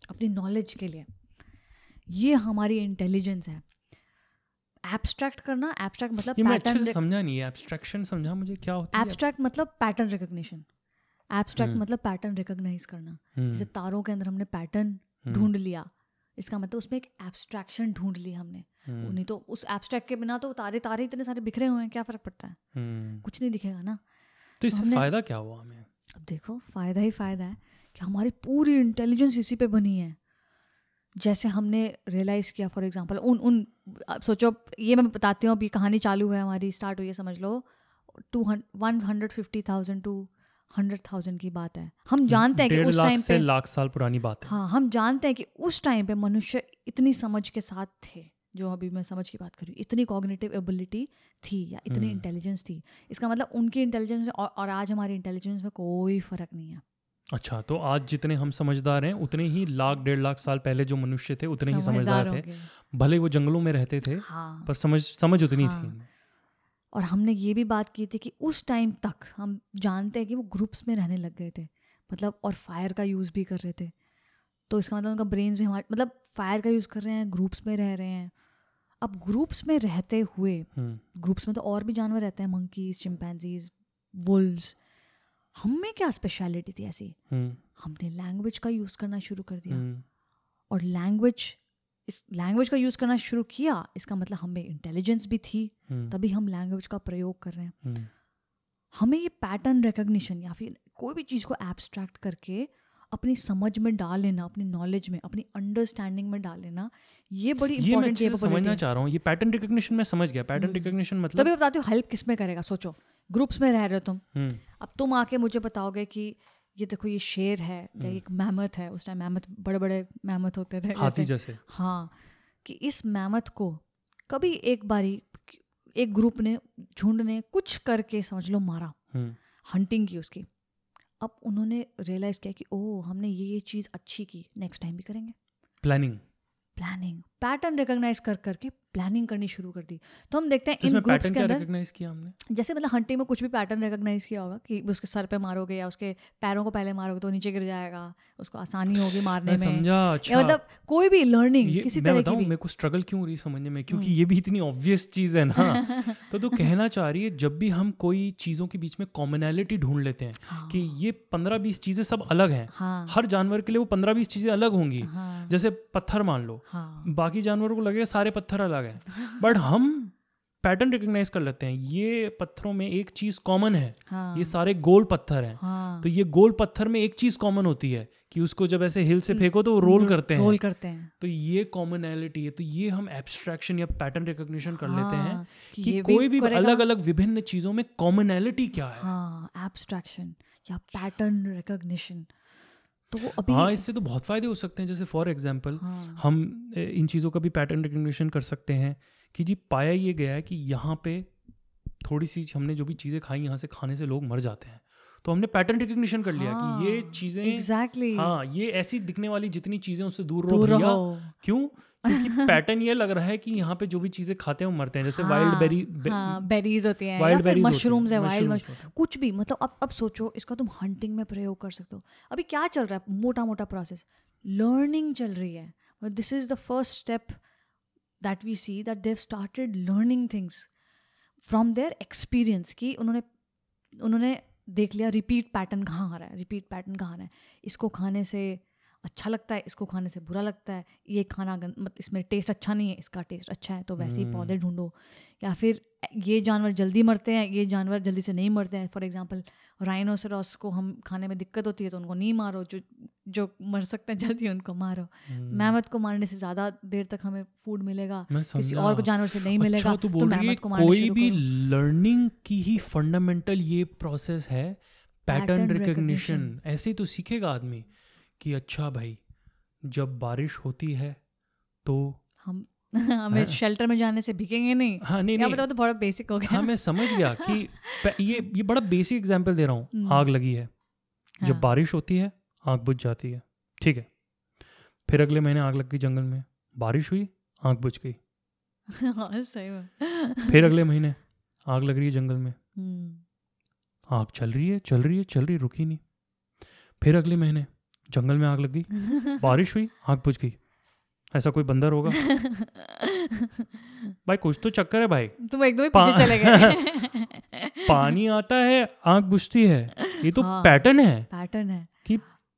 अपनी नॉलेज के लिए ये हमारी इंटेलिजेंस है एब्स्ट्रैक्ट करना एब्स्ट्रैक्ट मतलब पैटर्न समझा नहीं एब्स्ट्रैक्शन समझा मुझे क्या होता है एब्स्ट्रैक्ट मतलब पैटर्न रिकोगशन एब्स्ट्रैक्ट मतलब पैटर्न रिकोगनाइज करना जैसे हम्म। तारों के अंदर हमने पैटर्न हम्म। ढूंढ लिया इसका मतलब उसमें एक एब्स्ट्रैक्शन ढूंढ ली हमने हम्म। नहीं तो उस एब्स्ट्रैक्ट के बिना तो तारे तारे इतने सारे बिखरे हुए हैं क्या फ़र्क पड़ता है हम्म। कुछ नहीं दिखेगा ना तो इससे तो फ़ायदा क्या हुआ हमें अब देखो फ़ायदा ही फ़ायदा है कि हमारी पूरी इंटेलिजेंस इसी पे बनी है जैसे हमने रियलाइज़ किया फॉर एग्जाम्पल उन उन सोचो ये मैं बताती हूँ अब ये कहानी चालू है हमारी स्टार्ट हुई है समझ लो two one hundred fifty thousand two hundred thousand की बात है हम हम्म, जानते हैं कि उस टाइम पे लाख साल पुरानी बात है हाँ हम जानते हैं कि उस टाइम पे मनुष्य इतनी समझ के साथ थे जो अभी मैं समझ की बात करी इतनी कॉग्निटिव एबिलिटी थी या इतनी इंटेलिजेंस हम्म। थी इसका मतलब उनकी इंटेलिजेंस और, और आज हमारी इंटेलिजेंस में कोई फ़र्क नहीं है अच्छा तो आज जितने हम समझदार हैं उतने ही लाख डेढ़ लाख साल पहले जो मनुष्य थे उतने समझदार ही समझदार थे भले वो जंगलों में रहते थे हाँ, पर समझ समझ उतनी हाँ, थी और हमने ये भी बात की थी कि उस टाइम तक हम जानते हैं कि वो ग्रुप्स में रहने लग गए थे मतलब और फायर का यूज़ भी कर रहे थे तो इसका मतलब उनका ब्रेन्स भी हमारे मतलब फायर का यूज़ कर रहे हैं ग्रुप्स में रह रहे हैं अब ग्रुप्स में रहते हुए ग्रुप्स हम्म। में तो और भी जानवर रहते हैं मंकीज चिंपैनजीज वुल्वस हम में क्या स्पेशलिटी थी ऐसी हम्म। हमने लैंग्वेज का यूज़ करना शुरू कर दिया हम्म। और लैंग्वेज इस लैंग्वेज का यूज़ करना शुरू किया इसका मतलब हमें इंटेलिजेंस भी थी हम्म। तभी हम लैंग्वेज का प्रयोग कर रहे हैं हम्म। हमें ये पैटर्न रिकग्निशन या फिर कोई भी चीज़ को एब्स्ट्रैक्ट करके अपनी समझ में डाल लेना अपनी नॉलेज में अपनी अंडरस्टैंडिंग में डाल लेना ये बड़ी इंपॉर्टेंट ये समझना चाह रहा हूँ ये पैटर्न रिकग्निशन में समझ गया पैटर्न हम्म। रिकग्निशन मतलब तभी बताती हूँ हेल्प किस में करेगा सोचो ग्रुप्स में रह रहे हो तुम अब तुम आके मुझे बताओगे कि ये देखो ये शेर है या हम्म। एक मेहमत है उस टाइम मेहमत बड़े बड़े मेहमत होते थे हाथी जैसे हाँ कि इस मेहमत को कभी एक बारी एक ग्रुप ने झुंड ने कुछ करके समझ लो मारा हंटिंग हम्म। की उसकी अब उन्होंने रियलाइज किया कि ओह हमने ये ये चीज़ अच्छी की नेक्स्ट टाइम भी करेंगे प्लानिंग प्लानिंग पैटर्न रिकॉग्नाइज कर करके प्लानिंग करनी शुरू कर दी तो हम देखते हैं तो इन ग्रुप्स के अंदर जैसे मतलब हंटिंग में कुछ भी पैटर्न रिकग्नाइज किया होगा कि उसके सर पे मारोगे या उसके पैरों को पहले मारोगे तो नीचे गिर जाएगा उसको आसानी होगी मारने में अच्छा। या मतलब कोई भी लर्निंग किसी तरह की मेरे को स्ट्रगल क्यों रही समझने में क्योंकि हम्म। ये भी इतनी ऑब्वियस चीज है ना [LAUGHS] तो तो कहना चाह रही है जब भी हम कोई चीजों के बीच में कॉमनैलिटी ढूंढ लेते हैं हाँ। कि ये पंद्रह बीस चीजें सब अलग हैं हाँ। हर जानवर के लिए वो पंद्रह बीस चीजें अलग होंगी हाँ। जैसे पत्थर मान लो बाकी जानवरों को लगेगा सारे पत्थर अलग आ है बट हम पैटर्न रिकोगनाइज कर लेते हैं ये पत्थरों में एक चीज कॉमन है हाँ। ये सारे गोल पत्थर हैं हाँ। तो ये गोल पत्थर में एक चीज कॉमन होती है कि उसको जब ऐसे हिल से फेंको तो वो रोल करते हैं रोल करते हैं तो ये कॉमनैलिटी है तो ये हम एब्स्ट्रैक्शन या पैटर्न रिकोगशन हाँ, कर लेते हाँ, हैं कि, कि कोई भी, भी अलग अलग विभिन्न चीजों में कॉमनैलिटी क्या है एब्स्ट्रैक्शन हाँ, या पैटर्न रिकोगशन तो अभी हाँ इससे तो बहुत फ़ायदे हो सकते हैं जैसे फॉर एग्जाम्पल हाँ। हम इन चीज़ों का भी पैटर्न रिकग्निशन कर सकते हैं कि जी पाया ये गया है कि यहाँ पे थोड़ी सी हमने जो भी चीज़ें खाई यहाँ से खाने से लोग मर जाते हैं तो हमने पैटर्न रिकग्निशन कर लिया हाँ, कि ये हाँ, चीजें एग्जैक्टली exactly. हाँ ये ऐसी दिखने वाली जितनी चीजें उससे दूर, दूर रहो क्यों क्योंकि पैटर्न [LAUGHS] ये लग रहा है कि यहाँ पे जो भी चीजें खाते हैं वो मरते हैं जैसे वाइल्ड बेरी बेरीज होती हैं वाइल्ड बेरीज मशरूम्स है वाइल्ड मशरूम कुछ भी मतलब अब अब सोचो इसका तुम हंटिंग में प्रयोग कर सकते हो अभी क्या चल रहा है मोटा मोटा प्रोसेस लर्निंग चल रही है this is the first step that we see that they've started learning things from their experience कि उन्होंने उन्होंने देख लिया रिपीट पैटर्न कहाँ आ रहा है रिपीट पैटर्न कहाँ आ रहा है इसको खाने से अच्छा लगता है इसको खाने से बुरा लगता है ये खाना गंद मत इसमें टेस्ट अच्छा नहीं है इसका टेस्ट अच्छा है तो वैसे ही हम्म। पौधे ढूंढो या फिर ये जानवर जल्दी मरते हैं ये जानवर जल्दी से नहीं मरते हैं फॉर एग्जांपल राइनोसरॉस को हम खाने में दिक्कत होती है तो उनको नहीं मारो जो जो मर सकते हैं जल्दी उनको मारो मेहमत हम्म। को मारने से ज़्यादा देर तक हमें फूड मिलेगा किसी और को जानवर से नहीं अच्छा, मिलेगा तो, मेहमत तो को मारने कोई भी लर्निंग की ही फंडामेंटल ये प्रोसेस है पैटर्न रिकग्निशन ऐसे तो सीखेगा आदमी कि अच्छा भाई जब बारिश होती है तो हम हमें शेल्टर में जाने से भीगेंगे नहीं हाँ नहीं नहीं तो बड़ा बेसिक हो गया हाँ मैं समझ गया [LAUGHS] कि ये ये बड़ा बेसिक एग्जांपल दे रहा हूँ हम्म। आग लगी है हाँ. जब बारिश होती है आग बुझ जाती है ठीक है फिर अगले महीने आग लग गई जंगल में बारिश हुई आग बुझ गई हाँ, सही फिर अगले महीने आग लग रही है जंगल में हम्म। आग चल रही है चल रही है चल रही रुकी नहीं फिर अगले महीने जंगल में आग लग गई बारिश हुई आग बुझ गई ऐसा कोई बंदर होगा भाई कुछ तो चक्कर है भाई तुम तो एकदम ही पीछे चले गए [LAUGHS] पानी आता है आग बुझती है ये तो हाँ, पैटर्न है पैटर्न है कि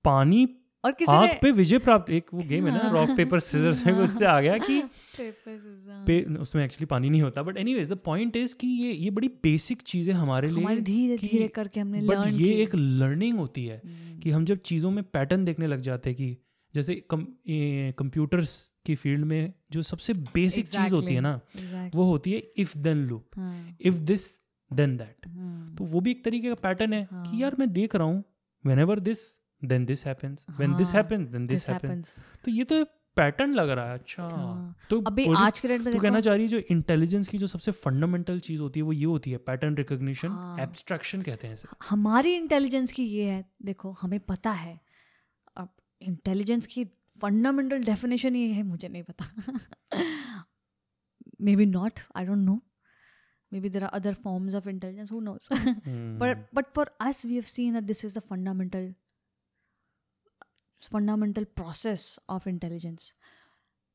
पानी और किसी आग ने... पे विजय प्राप्त एक वो गेम हाँ, है ना रॉक पेपर सीजर से उससे आ गया कि पे उसमें एक्चुअली पानी नहीं होता but anyways the point is कि ये ये बड़ी बेसिक चीजें हमारे लिए धीरे धीरे करके हमने लर्न बट ये एक लर्निंग होती है हम्म। कि हम जब चीज़ों में पैटर्न देखने लग जाते हैं कि जैसे कंप्यूटर्स की फील्ड में जो सबसे बेसिक exactly. चीज होती है ना exactly. वो होती है if then look if this then that तो वो भी एक तरीके का पैटर्न है हाँ. कि यार मैं देख रहा हूँ whenever this then this happens when this happens then this happens तो ये तो पैटर्न लग रहा है अच्छा हाँ। तो अभी आज के डेट में तो कहना चाह रही है जो इंटेलिजेंस की जो सबसे फंडामेंटल चीज होती है वो ये होती है पैटर्न रिकॉग्निशन एब्स्ट्रैक्शन कहते हैं इसे हमारी इंटेलिजेंस की ये है देखो हमें पता है अब इंटेलिजेंस की फंडामेंटल डेफिनेशन ये है मुझे नहीं पता maybe not I don't know maybe there are other forms of intelligence who knows but but for us we have seen that this is the fundamental fundamental process of intelligence.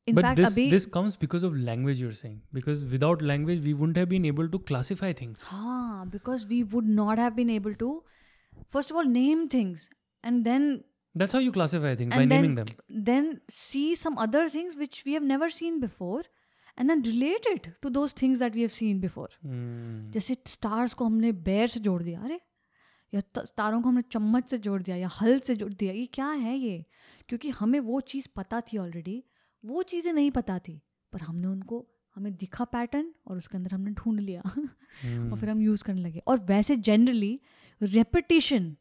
In but fact, this, abhi, this comes because of language, you're saying. Because without language, we wouldn't have been able to classify things. Ah, because we would not have been able to, first of all, name things. And then. That's how you classify things, by then, naming them. Then see some other things which we have never seen before. And then and then related to those things that we have seen before जैसे stars ko humne bear se jod diya, are? या तारों को हमने चम्मच से जोड़ दिया या हल से जोड़ दिया ये क्या है ये क्योंकि हमें वो चीज़ पता थी ऑलरेडी वो चीज़ें नहीं पता थी पर हमने उनको हमें दिखा पैटर्न और उसके अंदर हमने ढूंढ लिया और हम्म। फिर हम यूज़ करने लगे और वैसे जनरली रेपिटेशन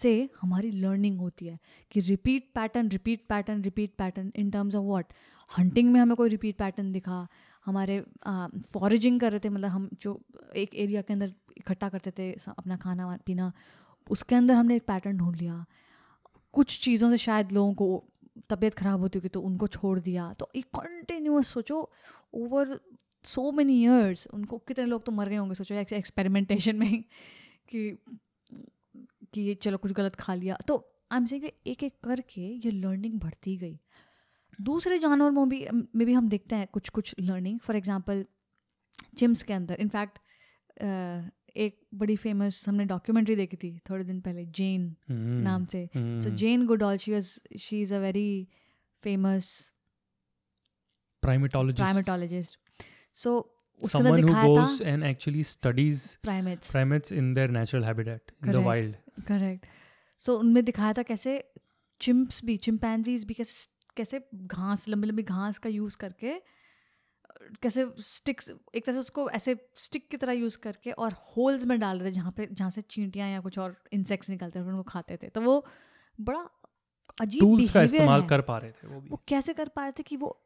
से हमारी लर्निंग होती है कि repeat pattern repeat pattern repeat pattern in terms of what hunting में हमें कोई रिपीट पैटर्न दिखा हमारे फॉरेजिंग कर रहे थे मतलब हम जो एक एरिया के अंदर इकट्ठा करते थे अपना खाना पीना उसके अंदर हमने एक पैटर्न ढूंढ लिया कुछ चीज़ों से शायद लोगों को तबीयत ख़राब होती होगी तो उनको छोड़ दिया तो एक कंटिन्यूस सोचो ओवर सो मेनी ईयर्स उनको कितने लोग तो मर गए होंगे सोचो एक्सपेरिमेंटेशन में कि कि चलो कुछ गलत खा लिया तो आई एम सेइंग एक एक करके ये लर्निंग बढ़ती गई दूसरे जानवर में भी में भी हम देखते हैं कुछ कुछ लर्निंग फॉर एग्जांपल चिम्स के अंदर इनफैक्ट एक बड़ी फेमस हमने डॉक्यूमेंट्री देखी थी थोड़े दिन पहले जेन हम्म, नाम से so Jane Goodall she was she is a very famous primatologist primatologist so उनमें दिखाया था कैसे चिम्प्स भी चिंपैंजीज भी कैसे कैसे घास लंबी लंबी घास का यूज करके कैसे स्टिक्स एक तरह से उसको ऐसे स्टिक की तरह यूज़ करके और होल्स में डाल रहे थे जहाँ पे जहाँ से चींटियाँ या कुछ और इंसेक्ट्स निकलते थे उनको खाते थे तो वो बड़ा अजीब टूल्स का इस्तेमाल कर पा रहे थे वो भी वो कैसे कर पा रहे थे कि वो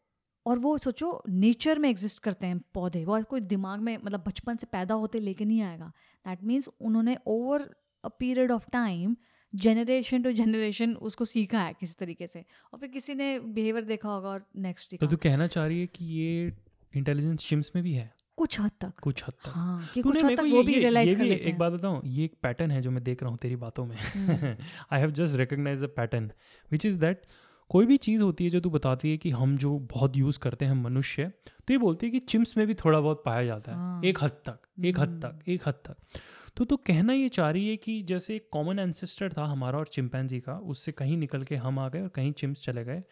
और वो सोचो नेचर में एग्जिस्ट करते हैं पौधे वो कोई दिमाग में मतलब बचपन से पैदा होते लेके नहीं आएगा दैट मीन्स उन्होंने over a period of time generation to generation उसको सीखा है किसी तरीके से और फिर किसी ने बिहेवियर देखा होगा और नेक्स्ट तो तू कहना चाह रही है कि ये इंटेलिजेंस शिम्स में भी है कुछ हद तक कुछ हद तक हाँ, कि कुछ हद तक वो भी रियलाइज कर लेते एक बात बताऊँ ये एक पैटर्न है जो मैं देख रहा हूँ तेरी बातों में I have just recognise a pattern which is that कोई भी चीज़ होती है जो तू बताती है कि हम जो बहुत यूज़ करते हैं मनुष्य तो ये बोलती है कि चिम्स में भी थोड़ा बहुत पाया जाता है हाँ। एक हद तक एक हद तक हम्म। एक हद तक तो तो कहना ये चाह रही है कि जैसे एक कॉमन एंसेस्टर था हमारा और चिंपैंजी का उससे कहीं निकल के हम आ गए और कहीं चिम्स चले गए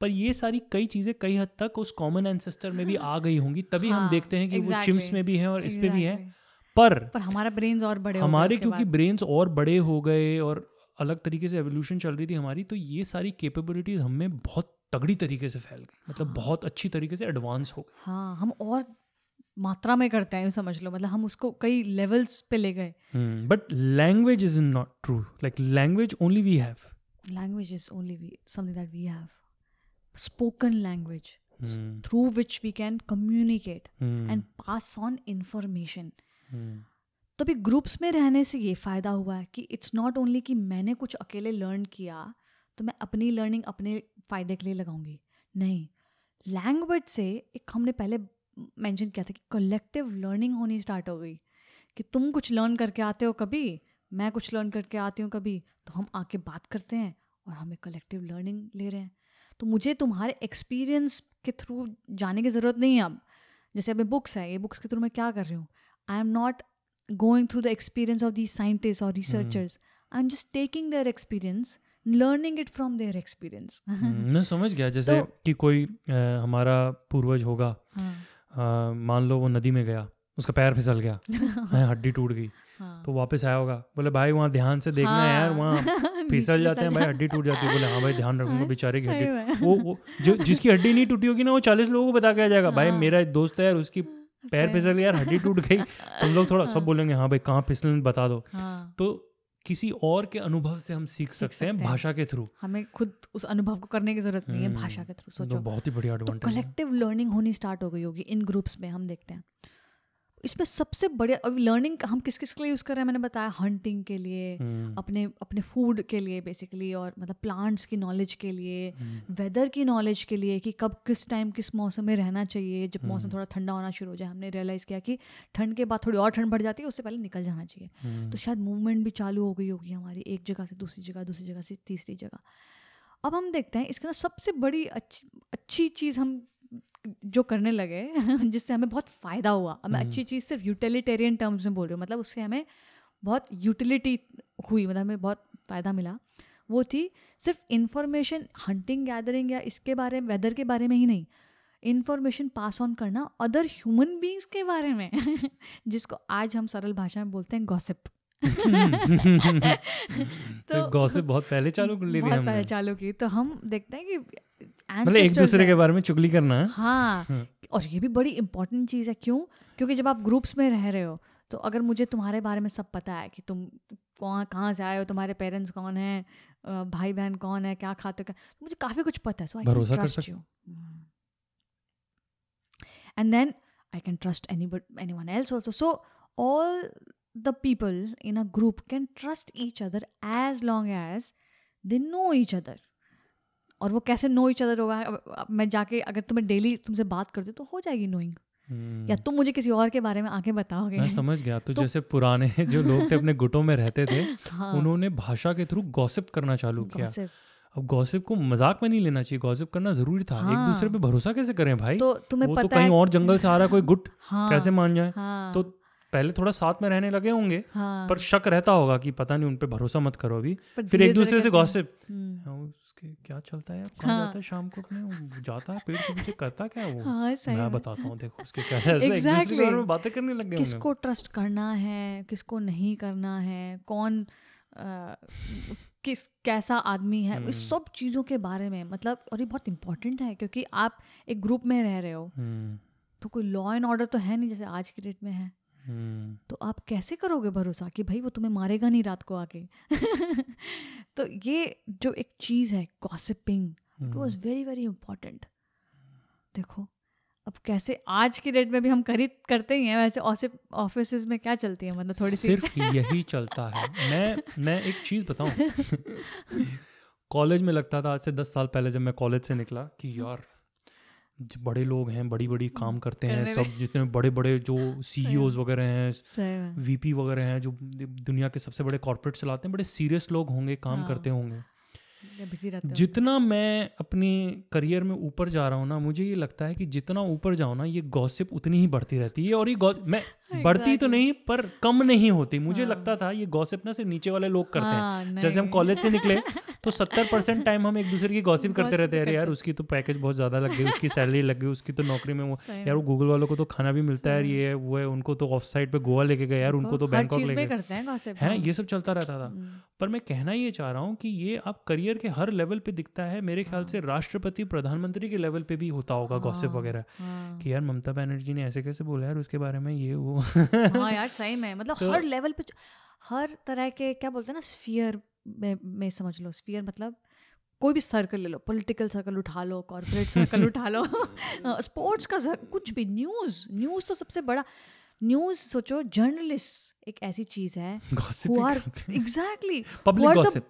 पर ये सारी कई चीज़ें कई हद तक उस कॉमन एंसेस्टर में भी आ गई होंगी तभी हाँ, हम देखते हैं कि exactly, वो चिम्स में भी हैं और exactly. इस पे भी हैं पर पर हमारा ब्रेन्स और बड़े हमारे क्योंकि ब्रेन्स और बड़े हो गए और अलग तरीके से एवोल्यूशन चल रही थी हमारी तो ये सारी कैपेबिलिटीज हमें बहुत तगड़ी तरीके से फैल गई मतलब हाँ। बहुत अच्छी तरीके से एडवांस हो गई हाँ हम और मात्रा में करते हैं समझ लो मतलब हम उसको कई लेवल्स पे ले गए but language is not true like language only we have language is only we something that we have spoken language mm. through which we can communicate mm. and pass on information hmm. तो groups में रहने से ये फ़ायदा हुआ है कि it's not only कि मैंने कुछ अकेले लर्न किया तो मैं अपनी लर्निंग अपने फ़ायदे के लिए लगाऊंगी नहीं लैंग्वेज से एक हमने पहले मेंशन किया था कि कलेक्टिव लर्निंग होनी स्टार्ट हो गई कि तुम कुछ लर्न करके आते हो कभी मैं कुछ लर्न करके आती हूँ कभी तो हम आके बात करते हैं और हमें कलेक्टिव लर्निंग ले रहे हैं तो मुझे तुम्हारे एक्सपीरियंस के थ्रू जाने की ज़रूरत नहीं है अब जैसे अभी बुक्स है ये बुक्स के थ्रू मैं क्या कर रही हूँ I am not going through the experience of the scientist और researchers I am just taking their experience learning it from their experience मैं समझ गया जैसे तो, कि कोई आ, हमारा पूर्वज होगा हाँ. मान लो वो नदी में गया उसका पैर फिसल गया [LAUGHS] हड्डी टूट गई हाँ। तो वापस आया होगा बोले भाई वहाँ ध्यान से देखना हाँ। यार वहाँ [LAUGHS] फिसल जाते हैं भाई हड्डी टूट जाती है बोले हाँ भाई ध्यान रखूंगा हाँ, बेचारे की हड्डी वो वो जो जिसकी हड्डी नहीं टूटी होगी ना वो चालीस लोगों को बता के आ जाएगा भाई हाँ। मेरा एक दोस्त है यार उसकी हाँ, पैर फिसल गया हड्डी टूट गई [LAUGHS] तुम लोग थोड़ा सब बोलेंगे हाँ भाई कहाँ फिसल बता दो तो किसी और के अनुभव से हम सीख, सीख सकते, सकते हैं भाषा के थ्रू हमें खुद उस अनुभव को करने की जरूरत नहीं है भाषा के थ्रू हम्म, सोचो तो बहुत ही बढ़िया एडवांटेज कलेक्टिव लर्निंग होनी स्टार्ट हो गई होगी इन ग्रुप्स में हम देखते हैं इसमें सबसे बड़े अभी लर्निंग हम किस किस के लिए यूज़ कर रहे हैं मैंने बताया हंटिंग के लिए hmm. अपने अपने फूड के लिए बेसिकली और मतलब प्लांट्स की नॉलेज के लिए वेदर हम्म। hmm. की नॉलेज के लिए कि कब किस टाइम किस मौसम में रहना चाहिए जब hmm. मौसम हम्म। थोड़ा ठंडा होना शुरू हो जाए हमने रियलाइज़ किया कि ठंड के बाद थोड़ी और ठंड बढ़ जाती है उससे पहले निकल जाना चाहिए तो शायद मूवमेंट भी चालू हो गई होगी हमारी एक जगह से दूसरी जगह दूसरी जगह से तीसरी जगह अब हम देखते हैं इसके अंदर सबसे बड़ी अच्छी अच्छी चीज़ हम जो करने लगे [LAUGHS] जिससे हमें बहुत फ़ायदा हुआ मैं अच्छी हम्म। चीज़ सिर्फ यूटिलिटेरियन टर्म्स में बोल रही हूँ मतलब उससे हमें बहुत यूटिलिटी हुई मतलब हमें बहुत फ़ायदा मिला वो थी सिर्फ इन्फॉर्मेशन हंटिंग गैदरिंग या इसके बारे में वेदर के बारे में ही नहीं इन्फॉर्मेशन पास ऑन करना अदर ह्यूमन बींग्स के बारे में [LAUGHS] जिसको आज हम सरल भाषा में बोलते हैं गॉसिप [LAUGHS] तो गॉसिप तो बहुत पहले चालू कर ली बहुत पहले चालू की तो हम देखते हैं कि मतलब एक दूसरे के बारे में चुगली करना है हाँ हम्म। और ये भी बड़ी इंपॉर्टेंट चीज़ है क्यों क्योंकि जब आप ग्रुप्स में रह रहे हो तो अगर मुझे तुम्हारे बारे में सब पता है कि तुम कौन कहाँ से आए हो तुम्हारे पेरेंट्स कौन हैं भाई बहन कौन है क्या खाते क्या तो मुझे काफ़ी कुछ पता है so I can trust you and then I can trust any anyone else also so all the people in a group can trust each other as long as they know each other और वो कैसे know each other होगा मैं जाके अगर तुम्हें daily तुमसे बात करती तो हो जाएगी नोइंग Hmm. हम्म। या तुम मुझे किसी और के बारे में आके बताओगे मैं समझ गया तो, तो जैसे पुराने [LAUGHS] जो लोग थे अपने गुटों में रहते थे हाँ। उन्होंने भाषा के थ्रू गॉसिप करना चालू किया अब गॉसिप को मजाक में नहीं लेना चाहिए गॉसिप करना जरूरी था हाँ। एक दूसरे पे भरोसा कैसे करें भाई तो तुम्हें वो तो पता तो कहीं और जंगल से आ रहा कोई गुट [LAUGHS] हाँ। कैसे मान जाए हाँ। तो पहले थोड़ा साथ में रहने लगे होंगे हाँ। पर शक रहता होगा कि पता नहीं उन पे भरोसा मत करो अभी फिर एक दूसरे से गॉसिप उसके क्या चलता है कौन हाँ. जाता है शाम को अपने जाता है पेड़ के पीछे करता क्या है वो हाँ, सही मैं बताता हूँ देखो उसके कैसे exactly. एक में बातें करने लग गए किसको ट्रस्ट करना है किसको नहीं करना है कौन आ, किस कैसा आदमी है hmm. इस हम्म। सब चीज़ों के बारे में मतलब और ये बहुत इंपॉर्टेंट है क्योंकि आप एक ग्रुप में रह रहे हो हम्म। तो कोई लॉ एंड ऑर्डर तो है नहीं जैसे आज के डेट में है हम्म। तो आप कैसे करोगे भरोसा कि भाई वो तुम्हें मारेगा नहीं रात को आके [LAUGHS] तो ये जो एक चीज़ है gossiping it was very very important देखो अब कैसे आज की डेट में भी हम खरीद करते ही हैं वैसे ऑफिस में क्या चलती है मतलब थोड़ी सिर्फ सी सिर्फ यही चलता है मैं मैं एक चीज़ बताऊं [LAUGHS] [LAUGHS] कॉलेज में लगता था आज से दस साल पहले जब मैं कॉलेज से निकला कि हम्म। यार बड़े लोग हैं बड़ी बड़ी काम हम्म, करते हैं सब जितने बड़े बड़े जो [LAUGHS] सी e वगैरह हैं वीपी वगैरह हैं जो दुनिया के सबसे बड़े कॉरपोरेट चलाते हैं बड़े सीरियस लोग होंगे काम हाँ। करते होंगे जितना मैं अपने करियर में ऊपर जा रहा हूँ ना मुझे ये लगता है कि जितना ऊपर जाओ ना ये गॉसिप उतनी ही बढ़ती रहती है और ये मैं बढ़ती तो नहीं पर कम नहीं होती मुझे हाँ. लगता था ये गॉसिप ना सिर्फ नीचे वाले लोग करते हाँ, हैं जैसे हम कॉलेज से निकले [LAUGHS] तो सत्तर परसेंट टाइम हम एक दूसरे की गॉसिप करते रहते हैं अरे यार उसकी तो पैकेज बहुत ज़्यादा लग गई उसकी सैलरी लग गई उसकी तो नौकरी में वो यार वो गूगल वालों को तो खाना भी मिलता है ये वो है उनको तो ऑफ साइड पे गोवा लेके गए यार उनको तो बैंकॉक लेके गए हैं हाँ। ये सब चलता रहता था hmm। पर मैं कहना ये चाह रहा हूँ कि ये आप करियर के हर लेवल पे दिखता है मेरे ख्याल हाँ। से राष्ट्रपति प्रधानमंत्री के लेवल पे भी होता होगा गॉसिप हाँ, वगैरह कि यार ममता बनर्जी ने ऐसे कैसे बोला यार उसके बारे में ये वो हूँ [LAUGHS] हाँ यार सही में मतलब तो हर लेवल पे हर तरह के क्या बोलते हैं ना स्फीयर में, में समझ लो स्फीयर मतलब कोई भी सर्कल ले लो पॉलिटिकल सर्कल उठा लो कॉर्पोरेट सर्कल [LAUGHS] उठा लो स्पोर्ट्स हम्म। [LAUGHS] का कुछ भी न्यूज़ न्यूज़ तो सबसे बड़ा न्यूज सोचो जर्नलिस्ट एक ऐसी चीज है exactly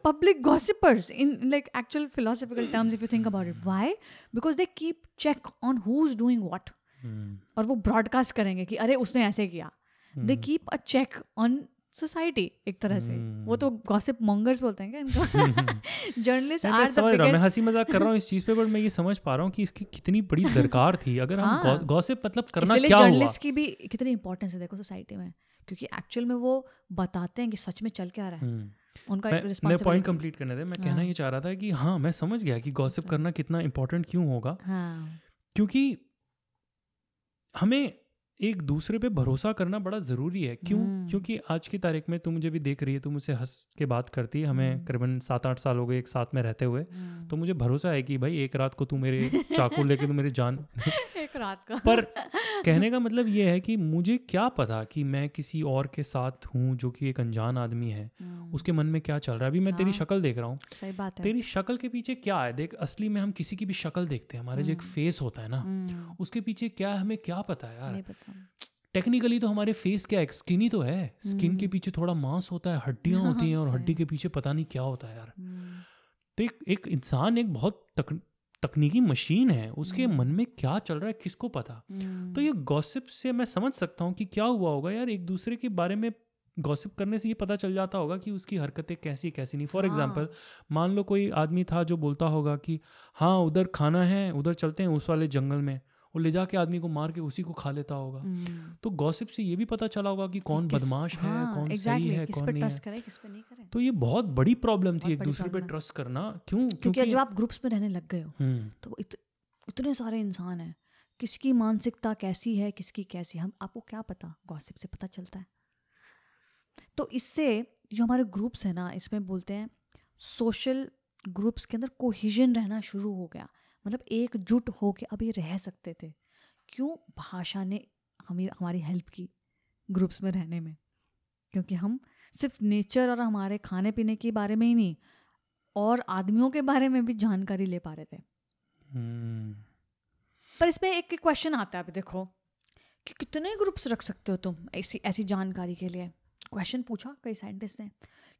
public gossipers in like actual philosophical terms if you think about it why because they keep check on who is doing what और वो ब्रॉडकास्ट करेंगे कि अरे उसने ऐसे किया they keep a check on society एक तरह से hmm. वो तो गॉसिप मॉन्गर्स बोलते हैं क्या इनको जर्नलिस्ट आर द बिगेस्ट मैं तो हंसी मजाक कर रहा हूं इस चीज पे बट मैं ये समझ पा रहा हूं कि इसकी कितनी बड़ी [LAUGHS] दरकार थी अगर हम गॉसिप हाँ। मतलब करना क्या हुआ इसलिए जर्नलिस्ट की भी कितनी इंपॉर्टेंस है देखो सोसाइटी में क्योंकि एक्चुअल में वो बताते हैं कि सच में चल क्या रहा है hmm. उनका मैं एक मैं पॉइंट कंप्लीट करने दे मैं कहना हाँ। ये चाह रहा था कि हाँ मैं समझ गया कि गॉसिप हाँ। करना कितना इंपॉर्टेंट क्यों होगा क्योंकि हमें एक दूसरे पे भरोसा करना बड़ा ज़रूरी है क्यों hmm. क्योंकि आज की तारीख में तू मुझे भी देख रही है तू मुझसे हंस के बात करती है हमें hmm. करीबन सात आठ साल हो गए एक साथ में रहते हुए hmm. तो मुझे भरोसा है कि भाई एक रात को तू मेरे चाकू लेके तू मेरी जान [LAUGHS] एक रात का पर कहने का मतलब ये है कि मुझे क्या पता कि मैं किसी और के साथ हूँ जो कि एक अनजान आदमी है हम्म। उसके मन में क्या चल रहा है अभी मैं तेरी हाँ। शक्ल देख रहा हूँ तेरी शक्ल के पीछे क्या है देख असली में हम किसी की भी शक्ल देखते हैं हमारे जो एक फेस हम्म। होता है ना हम्म। उसके पीछे क्या है हमें क्या पता है यार टेक्निकली तो हमारे फेस क्या है स्किन ही तो है स्किन के पीछे थोड़ा मांस होता है हड्डियां [LAUGHS] होती हैं और हड्डी के पीछे पता नहीं क्या होता है यार तो एक एक इंसान एक बहुत तक, तकनीकी मशीन है उसके हम्म। मन में क्या चल रहा है किसको पता हम्म। तो ये गॉसिप से मैं समझ सकता हूँ कि क्या हुआ होगा यार एक दूसरे के बारे में गॉसिप करने से ये पता चल जाता होगा कि उसकी हरकतें कैसी कैसी नहीं फॉर एग्जाम्पल हाँ। मान लो कोई आदमी था जो बोलता होगा कि हाँ उधर खाना है उधर चलते हैं उस वाले जंगल में और ले जाके आदमी को मार के उसी को खा लेता होगा हम्म। तो गॉसिप से ये भी पता चला होगा कि कौन बदमाश है हाँ, कौन सही है कौन नहीं है तो ये बहुत बड़ी प्रॉब्लम थी एक दूसरे पे ट्रस्ट करना क्यों क्योंकि जब आप ग्रुप्स में रहने लग गए हो हम्म। तो इतने सारे इंसान हैं किसकी मानसिकता कैसी है किसकी कैसी हम आपको क्या पता गॉसिप से पता चलता है तो इससे जो हमारे ग्रुप्स हैं ना इसमें बोलते हैं सोशल ग्रुप्स के अंदर कोहिजन रहना शुरू हो गया मतलब एकजुट के अभी रह सकते थे क्यों भाषा ने हमें हमारी हेल्प की ग्रुप्स में रहने में क्योंकि हम सिर्फ नेचर और हमारे खाने पीने के बारे में ही नहीं और आदमियों के बारे में भी जानकारी ले पा रहे थे hmm. पर इसमें एक क्वेश्चन आता है अभी देखो कि कितने ग्रुप्स रख सकते हो तुम ऐसी ऐसी जानकारी के लिए क्वेश्चन पूछा कई साइंटिस्ट ने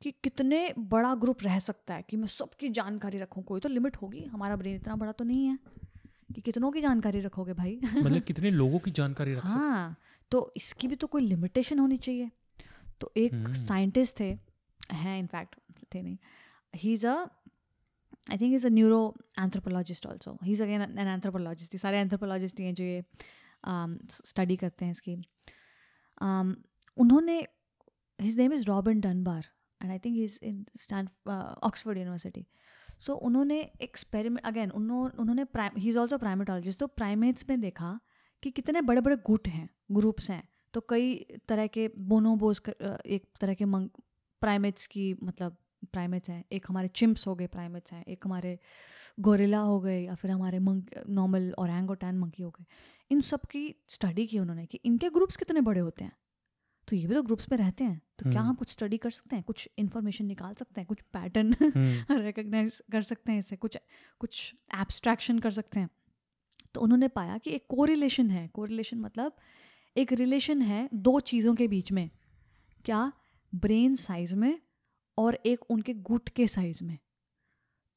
कि कितने बड़ा ग्रुप रह सकता है कि मैं सबकी जानकारी रखूँ कोई तो लिमिट होगी हमारा ब्रेन इतना बड़ा तो नहीं है कि कितनों की जानकारी रखोगे भाई मतलब कितने लोगों की जानकारी रख हाँ तो इसकी भी तो कोई लिमिटेशन होनी चाहिए तो एक साइंटिस्ट हम्म। थे हैं इनफैक्ट थे नहीं he is a I think is a neuro anthropologist also he is again an anthropologist सारे एंथ्रोपोलॉजिस्ट हैं जो ये स्टडी um, करते हैं इसकी um, उन्होंने his name is Robin Dunbar and I think is in stand Oxford University so उन्होंने experiment again उन्होंने prime he is also primatologist तो प्राइमेट्स में देखा कि कितने बड़े बड़े गुट हैं ग्रुप्स हैं तो कई तरह के बोनोबोज एक तरह के मंग प्राइमेट्स की मतलब प्राइमेट्स हैं एक हमारे चिम्प्स हो गए प्राइमेट्स हैं एक हमारे गोरिला हो गए या फिर हमारे मंक नॉर्मल और एंगोटैन मंकी हो गए इन सब की स्टडी की उन्होंने कि इनके ग्रुप्स कितने बड़े होते हैं तो ये भी तो ग्रुप्स में रहते हैं तो क्या हम्म। हम कुछ स्टडी कर सकते हैं कुछ इन्फॉर्मेशन निकाल सकते हैं कुछ पैटर्न [LAUGHS] हम्म। रिकग्नाइज कर सकते हैं इससे कुछ कुछ एब्स्ट्रैक्शन कर सकते हैं तो उन्होंने पाया कि एक कोरिलेशन है कोरिलेशन मतलब एक रिलेशन है दो चीज़ों के बीच में क्या ब्रेन साइज में और एक उनके गुट के साइज में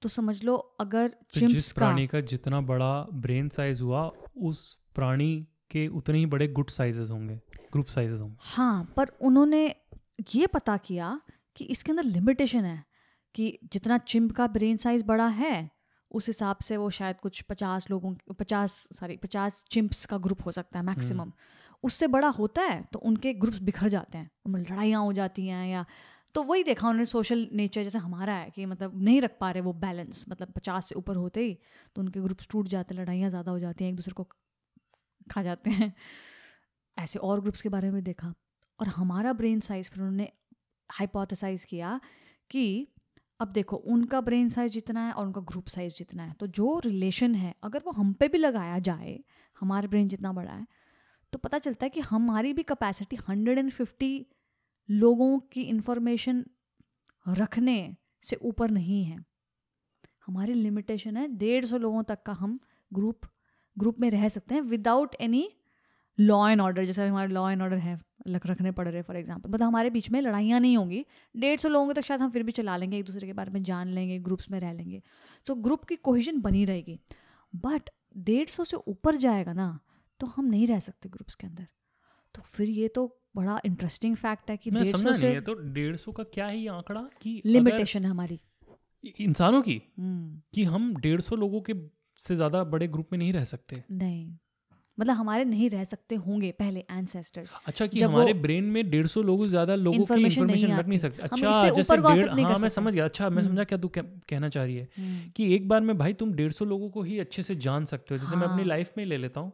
तो समझ लो अगर तो जिस प्राणी का, का जितना बड़ा ब्रेन साइज हुआ उस प्राणी के उतने ही बड़े गुट साइजेस होंगे ग्रुप साइजेस हों हाँ पर उन्होंने ये पता किया कि इसके अंदर लिमिटेशन है कि जितना चिम्प का ब्रेन साइज बड़ा है उस हिसाब से वो शायद कुछ पचास लोगों पचास सॉरी पचास चिम्प्स का ग्रुप हो सकता है मैक्सिमम उससे बड़ा होता है तो उनके ग्रुप्स बिखर जाते हैं उनमें लड़ाइयाँ हो जाती हैं या तो वही देखा उन्होंने सोशल नेचर जैसे हमारा है कि मतलब नहीं रख पा रहे वो बैलेंस मतलब पचास से ऊपर होते ही तो उनके ग्रुप्स टूट जाते हैं लड़ाइयाँ ज़्यादा हो जाती हैं एक दूसरे को खा जाते हैं ऐसे और ग्रुप्स के बारे में देखा और हमारा ब्रेन साइज़ फिर उन्होंने हाइपोथेसाइज किया कि अब देखो उनका ब्रेन साइज जितना है और उनका ग्रुप साइज जितना है तो जो रिलेशन है अगर वो हम पे भी लगाया जाए हमारा ब्रेन जितना बड़ा है तो पता चलता है कि हमारी भी कैपेसिटी 150 लोगों की इन्फॉर्मेशन रखने से ऊपर नहीं है हमारी लिमिटेशन है डेढ़ सौ लोगों तक का हम ग्रुप ग्रुप में रह सकते हैं without any law and order जैसे हमारे लॉ एंड ऑर्डर है रखने पड़ रहे फॉर एग्जाम्पल मतलब हमारे बीच में लड़ाइयाँ नहीं होंगी डेढ़ सौ लोगों तक शायद हम फिर भी चला लेंगे एक दूसरे के बारे में जान लेंगे ग्रुप्स में रह लेंगे सो so, ग्रुप की कोहिजन बनी रहेगी बट डेढ़ सौ से ऊपर जाएगा ना तो हम नहीं रह सकते ग्रुप्स के अंदर तो फिर ये तो बड़ा इंटरेस्टिंग फैक्ट है कि डेढ़ सौ से तो डेढ़ सौ का क्या ही आंकड़ा कि लिमिटेशन है हमारी इंसानों की हम्म। कि हम डेढ़ सौ लोगों के से ज्यादा बड़े ग्रुप में नहीं रह सकते नहीं मतलब हमारे नहीं रह सकते होंगे पहले एंसेस्टर्स अच्छा कि हमारे ब्रेन में डेढ़ सौ लोगों से ज्यादा लोगों की इन्फॉर्मेशन रख नहीं सकते अच्छा जैसे हाँ मैं समझ गया अच्छा मैं हम्म। समझा क्या तू कहना चाह रही है हम्म। कि एक बार में भाई तुम डेढ़ सौ लोगों को ही अच्छे से जान सकते हो जैसे मैं अपनी लाइफ हाँ। में ले लेता हूँ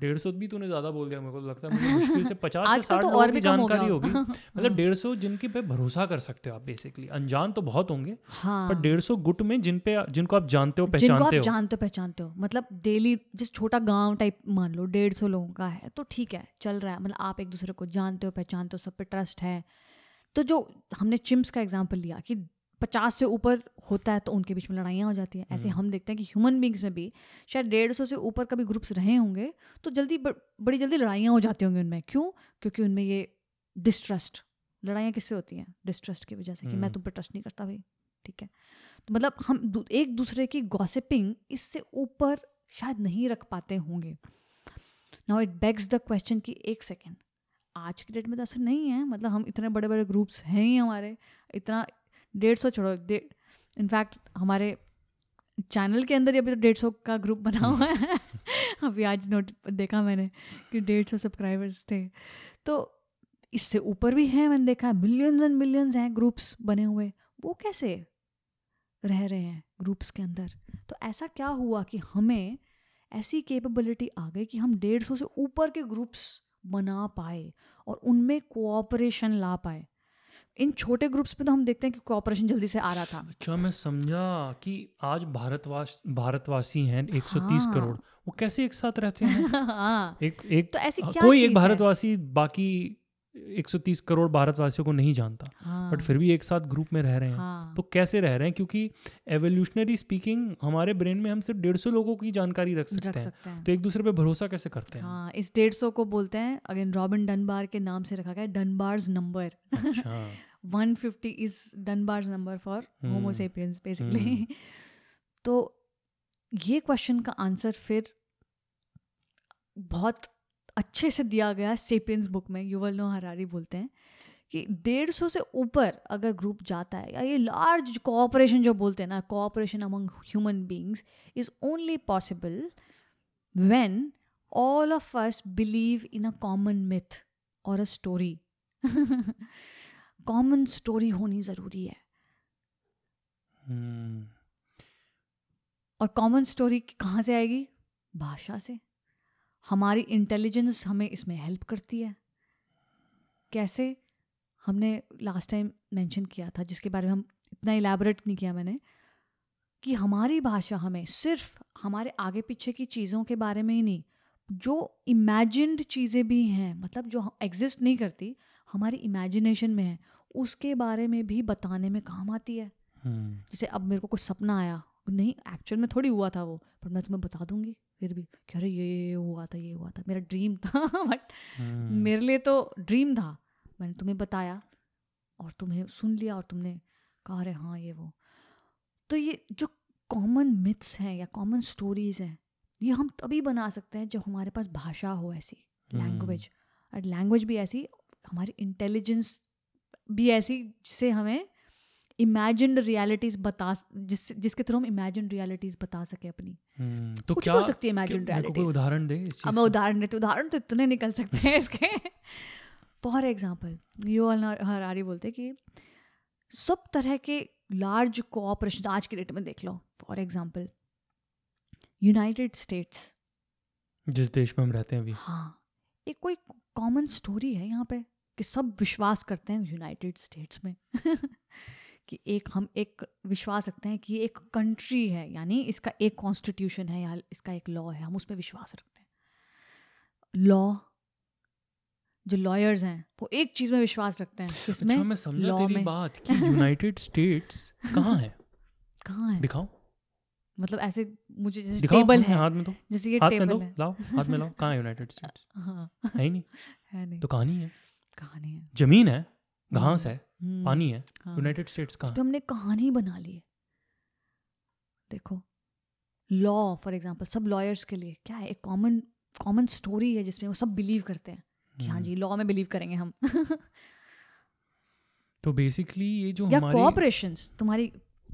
डेढ़ सौ भी तूने ज्यादा बोल दिया मेरे को तो लगता है मुश्किल से पचास से [LAUGHS] साठ तो और भी जानकारी होगी [LAUGHS] मतलब डेढ़ सौ जिनकी पे भरोसा कर सकते हो आप बेसिकली अनजान तो बहुत होंगे हाँ। पर डेढ़ सौ गुट में जिन पे जिनको आप जानते हो पहचानते आप हो जानते हो पहचानते हो मतलब डेली जिस छोटा गांव टाइप मान लो डेढ़ सौ लोगों का है तो ठीक है चल रहा है मतलब आप एक दूसरे को जानते हो पहचानते हो सब पे ट्रस्ट है तो जो हमने चिम्स का एग्जाम्पल लिया कि पचास से ऊपर होता है तो उनके बीच में लड़ाइयाँ हो जाती हैं ऐसे हम्म। हम देखते हैं कि ह्यूमन बींग्स में भी शायद डेढ़ सौ से ऊपर कभी ग्रुप्स रहे होंगे तो जल्दी बड़ी जल्दी लड़ाइयाँ हो जाती होंगी उनमें क्यों क्योंकि उनमें ये डिस्ट्रस्ट लड़ाइयाँ किससे होती हैं डिस्ट्रस्ट की वजह से कि मैं तुम पर ट्रस्ट नहीं करता भाई ठीक है तो मतलब हम एक दूसरे की गॉसिपिंग इससे ऊपर शायद नहीं रख पाते होंगे now it begs the question कि एक सेकेंड आज के डेट में तो ऐसा नहीं है मतलब हम इतने बड़े बड़े ग्रुप्स हैं ही हमारे इतना डेढ़ सौ छोड़ो इनफैक्ट हमारे चैनल के अंदर अभी तो डेढ़ सौ का ग्रुप बना हुआ है [LAUGHS] अभी आज नोट देखा मैंने कि डेढ़ सौ सब्सक्राइबर्स थे तो इससे ऊपर भी हैं मैंने देखा मिलियंस एंड मिलियंस हैं ग्रुप्स बने हुए वो कैसे रह रहे हैं ग्रुप्स के अंदर तो ऐसा क्या हुआ कि हमें ऐसी कैपेबिलिटी आ गई कि हम डेढ़ सौ से ऊपर के ग्रुप्स बना पाए और उनमें कोऑपरेशन ला पाए इन छोटे ग्रुप्स पे तो हम देखते हैं कि कॉपरेशन जल्दी से आ रहा था अच्छा मैं समझा कि आज भारतवास भारतवासी हैं 130 हाँ। करोड़ वो कैसे एक साथ रहते हैं [LAUGHS] हाँ। एक एक तो ऐसी हाँ, क्या कोई एक भारतवासी बाकी 130 करोड़ भारतवासियों को नहीं जानता हाँ। बट हाँ। फिर भी एक साथ ग्रुप में रह रहे हैं हाँ। तो कैसे रह रहे हैं क्योंकि एवोल्यूशनरी स्पीकिंग हमारे ब्रेन में हम सिर्फ डेढ़ सौ लोगों की जानकारी रख सकते, रख हैं।, सकते हैं तो एक दूसरे पे भरोसा कैसे करते हैं हाँ, इस डेढ़ सौ को बोलते हैं अगेन रॉबिन डनबार के नाम से रखा गया डनबार्स नंबर अच्छा। [LAUGHS] One fifty is Dunbar's number for homo sapiens basically तो ये क्वेश्चन का आंसर फिर बहुत अच्छे से दिया गया सेपियंस बुक में युवल नो हरारी बोलते हैं कि डेढ़ सौ से ऊपर अगर ग्रुप जाता है या ये लार्ज कोऑपरेशन जो बोलते हैं ना cooperation among human beings is only possible when all of us believe in a common myth और अ स्टोरी कॉमन स्टोरी होनी ज़रूरी है हम्म। और कॉमन स्टोरी कहाँ से आएगी भाषा से हमारी इंटेलिजेंस हमें इसमें हेल्प करती है कैसे हमने लास्ट टाइम मेंशन किया था जिसके बारे में हम इतना इलेबोरेट नहीं किया मैंने कि हमारी भाषा हमें सिर्फ हमारे आगे पीछे की चीज़ों के बारे में ही नहीं जो इमेजिनड चीज़ें भी हैं मतलब जो एग्जिस्ट नहीं करती हमारी इमेजिनेशन में है उसके बारे में भी बताने में काम आती है हम्म। जैसे अब मेरे को कुछ सपना आया नहीं एक्चुअल में थोड़ी हुआ था वो पर मैं तुम्हें बता दूंगी फिर भी कि अरे ये, ये हुआ था ये हुआ था मेरा ड्रीम था बट [LAUGHS] हम्म। मेरे लिए तो ड्रीम था मैंने तुम्हें बताया और तुम्हें सुन लिया और तुमने कहा अरे हाँ ये वो तो ये जो कॉमन मिथ्स हैं या कॉमन स्टोरीज हैं ये हम तभी बना सकते हैं जब हमारे पास भाषा हो ऐसी लैंग्वेज हम्म। और लैंग्वेज भी ऐसी हमारी इंटेलिजेंस भी ऐसी जिसे हमें इमेजिन रियलिटीज बता जिस जिसके थ्रू हम इमेजिन रियलिटीज बता सके अपनी हम्म, तो कुछ क्या हो सकती है इमेजिन रियलिटी उदाहरण दे हमें उदाहरण देते उदाहरण तो इतने निकल सकते हैं इसके for example you all Harari बोलते कि सब तरह के लार्ज कोऑपरेशन आज के डेट में देख लो फॉर एग्जाम्पल यूनाइटेड स्टेट्स जिस देश में हम रहते हैं अभी हाँ एक कोई कॉमन स्टोरी है यहाँ पे कि सब विश्वास करते हैं यूनाइटेड स्टेट्स में [LAUGHS] कि एक हम एक विश्वास रखते हैं कि एक कंट्री है यानी इसका एक कॉन्स्टिट्यूशन है या इसका एक लॉ है हम उस पर विश्वास रखते हैं लॉ जो लॉयर्स हैं वो एक चीज में विश्वास रखते हैं किसमें अच्छा, लॉ में बात कि यूनाइटेड स्टेट्स [LAUGHS] कहाँ है कहाँ है दिखाओ मतलब ऐसे मुझे जैसे टेबल है हाथ में तो जैसे ये हाथ टेबल में है लाओ हाथ में लाओ कहाँ यूनाइटेड स्टेट्स [LAUGHS] हाँ है ही नहीं है नहीं तो कहानी है कहानी है जमीन है घास हम्म, है हम्म, पानी है यूनाइटेड स्टेट्स का हमने कहानी बना ली है देखो लॉ फॉर एग्जांपल सब लॉयर्स के लिए क्या है एक कॉमन कॉमन स्टोरी है जिसमें वो सब बिलीव करते हैं कि हाँ हम्म। जी लॉ में बिलीव करेंगे हम [LAUGHS] तो बेसिकली ये जो या कॉपरेशन तुम्हारी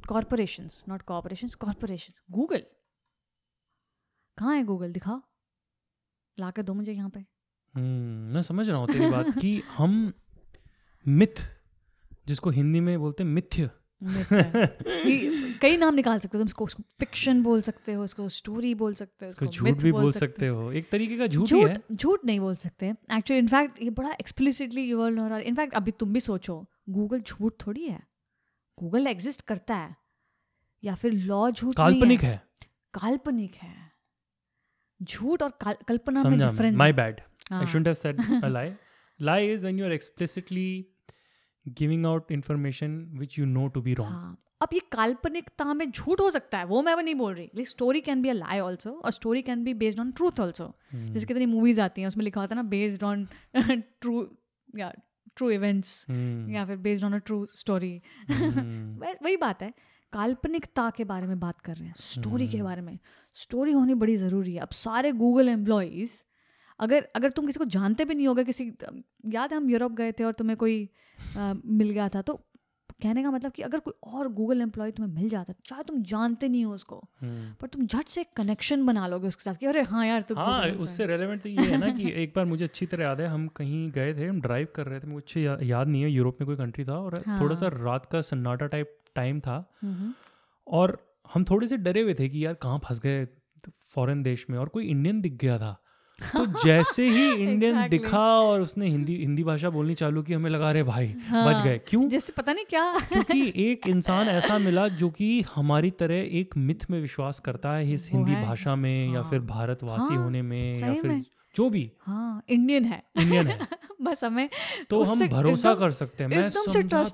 corporation not cooperation corporation Google कहाँ है गूगल दिखा ला के दो मुझे यहाँ पे हम्म, मैं समझ रहा हूँ तेरी बात कि हम मिथ जिसको हिंदी में बोलते हैं मिथ्य कई नाम निकाल सकते हो तुम इसको फिक्शन बोल सकते हो उसको स्टोरी बोल सकते हो इसको झूठ भी बोल सकते हो एक तरीके का झूठ झूठ झूठ नहीं बोल सकते एक्चुअली इनफैक्ट ये बड़ा एक्सप्लिसिटली यू ऑल इनफैक्ट अभी तुम भी सोचो गूगल झूठ थोड़ी है गूगल एग्जिस्ट करता है या फिर लॉ झूठ काल्पनिक है काल्पनिक है झूठ और कल्पना में difference my bad I ah. shouldn't have said a [LAUGHS] lie. Lie is when you are explicitly giving out information which you know to be wrong अब ये काल्पनिकता में झूठ हो सकता है वो मैं नहीं बोल रही like story can be a lie also और story can be based on truth also जैसे कितनी मूवीज आती हैं उसमें लिखा होता है ना बेस्ड ऑन ट्रू या ट्रू इवेंट्स hmm. या फिर based on a true story वही बात है काल्पनिकता के बारे में बात कर रहे हैं स्टोरी hmm. के बारे में स्टोरी होनी बड़ी ज़रूरी है अब सारे गूगल एम्प्लॉयज़ अगर अगर तुम किसी को जानते भी नहीं होगा किसी याद है हम यूरोप गए थे और तुम्हें कोई आ, मिल गया था तो कहने का मतलब कि अगर कोई और गूगल एम्प्लॉय तुम्हें मिल जाता चाहे तुम जानते नहीं हो उसको हम्म। पर तुम झट से कनेक्शन बना लोगे उसके साथ कि अरे हाँ यार तुम हाँ उससे रेलिवेंट तो ये है ना कि एक बार मुझे अच्छी तरह याद है हम कहीं गए थे हम ड्राइव कर रहे थे मुझे या, याद नहीं है यूरोप में कोई कंट्री था और हाँ। थोड़ा सा रात का सन्नाटा टाइप टाइम था और हम थोड़े से डरे हुए थे कि यार कहाँ फंस गए फॉरेन तो देश में और कोई इंडियन दिख गया था तो जैसे ही इंडियन [LAUGHS] exactly. दिखा और उसने हिंदी हिंदी भाषा बोलनी चालू की हमें लगा रहे भाई हाँ, बच गए क्यों जैसे पता नहीं क्या क्योंकि [LAUGHS] एक इंसान ऐसा मिला जो कि हमारी तरह एक मिथ में विश्वास करता है इस हिंदी भाषा में हाँ, या फिर भारतवासी हाँ, होने में या फिर जो भी हाँ इंडियन है इंडियन है [LAUGHS] बस हमें तो हम भरोसा कर सकते हैं मैं समझा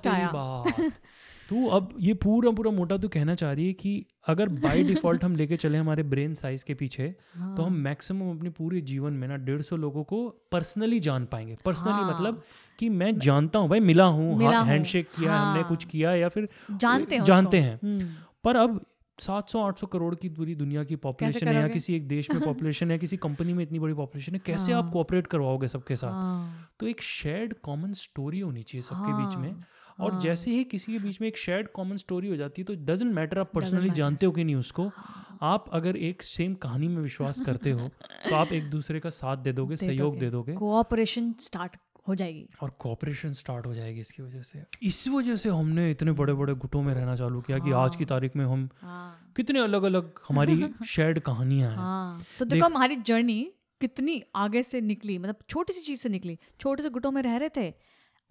तो अब ये पूरा पूरा मोटा तो कहना चाह रही है कि अगर बाय डिफॉल्ट [LAUGHS] हम लेके चले हमारे ब्रेन साइज के पीछे हाँ। तो हम मैक्सिमम हाँ। अपने पूरे जीवन में ना डेढ़ सौ लोगों को पर्सनली जान पाएंगे पर्सनली हाँ। मतलब कि मैं जानता हूँ भाई मिला हूँ हाँ, हैंडशेक किया हाँ। हमने कुछ किया या फिर जानते हैं जानते हैं हम्म। पर अब 700-800 करोड़ की पूरी दुनिया की पॉपुलेशन है या किसी एक देश में पॉपुलेशन [LAUGHS] है किसी कंपनी में इतनी बड़ी पॉपुलेशन है कैसे हाँ। आप कोऑपरेट करवाओगे सबके साथ हाँ। तो एक शेयर्ड कॉमन स्टोरी होनी चाहिए सबके हाँ। बीच में हाँ। और हाँ। जैसे ही किसी के बीच में एक शेयर्ड कॉमन स्टोरी हो जाती है तो डजेंट मैटर आप पर्सनली जानते हो कि नहीं उसको हाँ। आप अगर एक सेम कहानी में विश्वास करते हो तो आप एक दूसरे का साथ दे दोगे सहयोग दे दोगे कोऑपरेशन स्टार्ट हो जाएगी और कोऑपरेशन स्टार्ट हो जाएगी इसकी वजह से इस वजह से हमने इतने बड़े बड़े गुटों में रहना चालू किया हाँ, कि आज की तारीख में हम हाँ, कितने अलग अलग हमारी शेयर्ड [LAUGHS] कहानियां हैं हाँ, तो देखो हमारी जर्नी कितनी आगे से निकली मतलब छोटी सी चीज से निकली छोटे से गुटों में रह रहे थे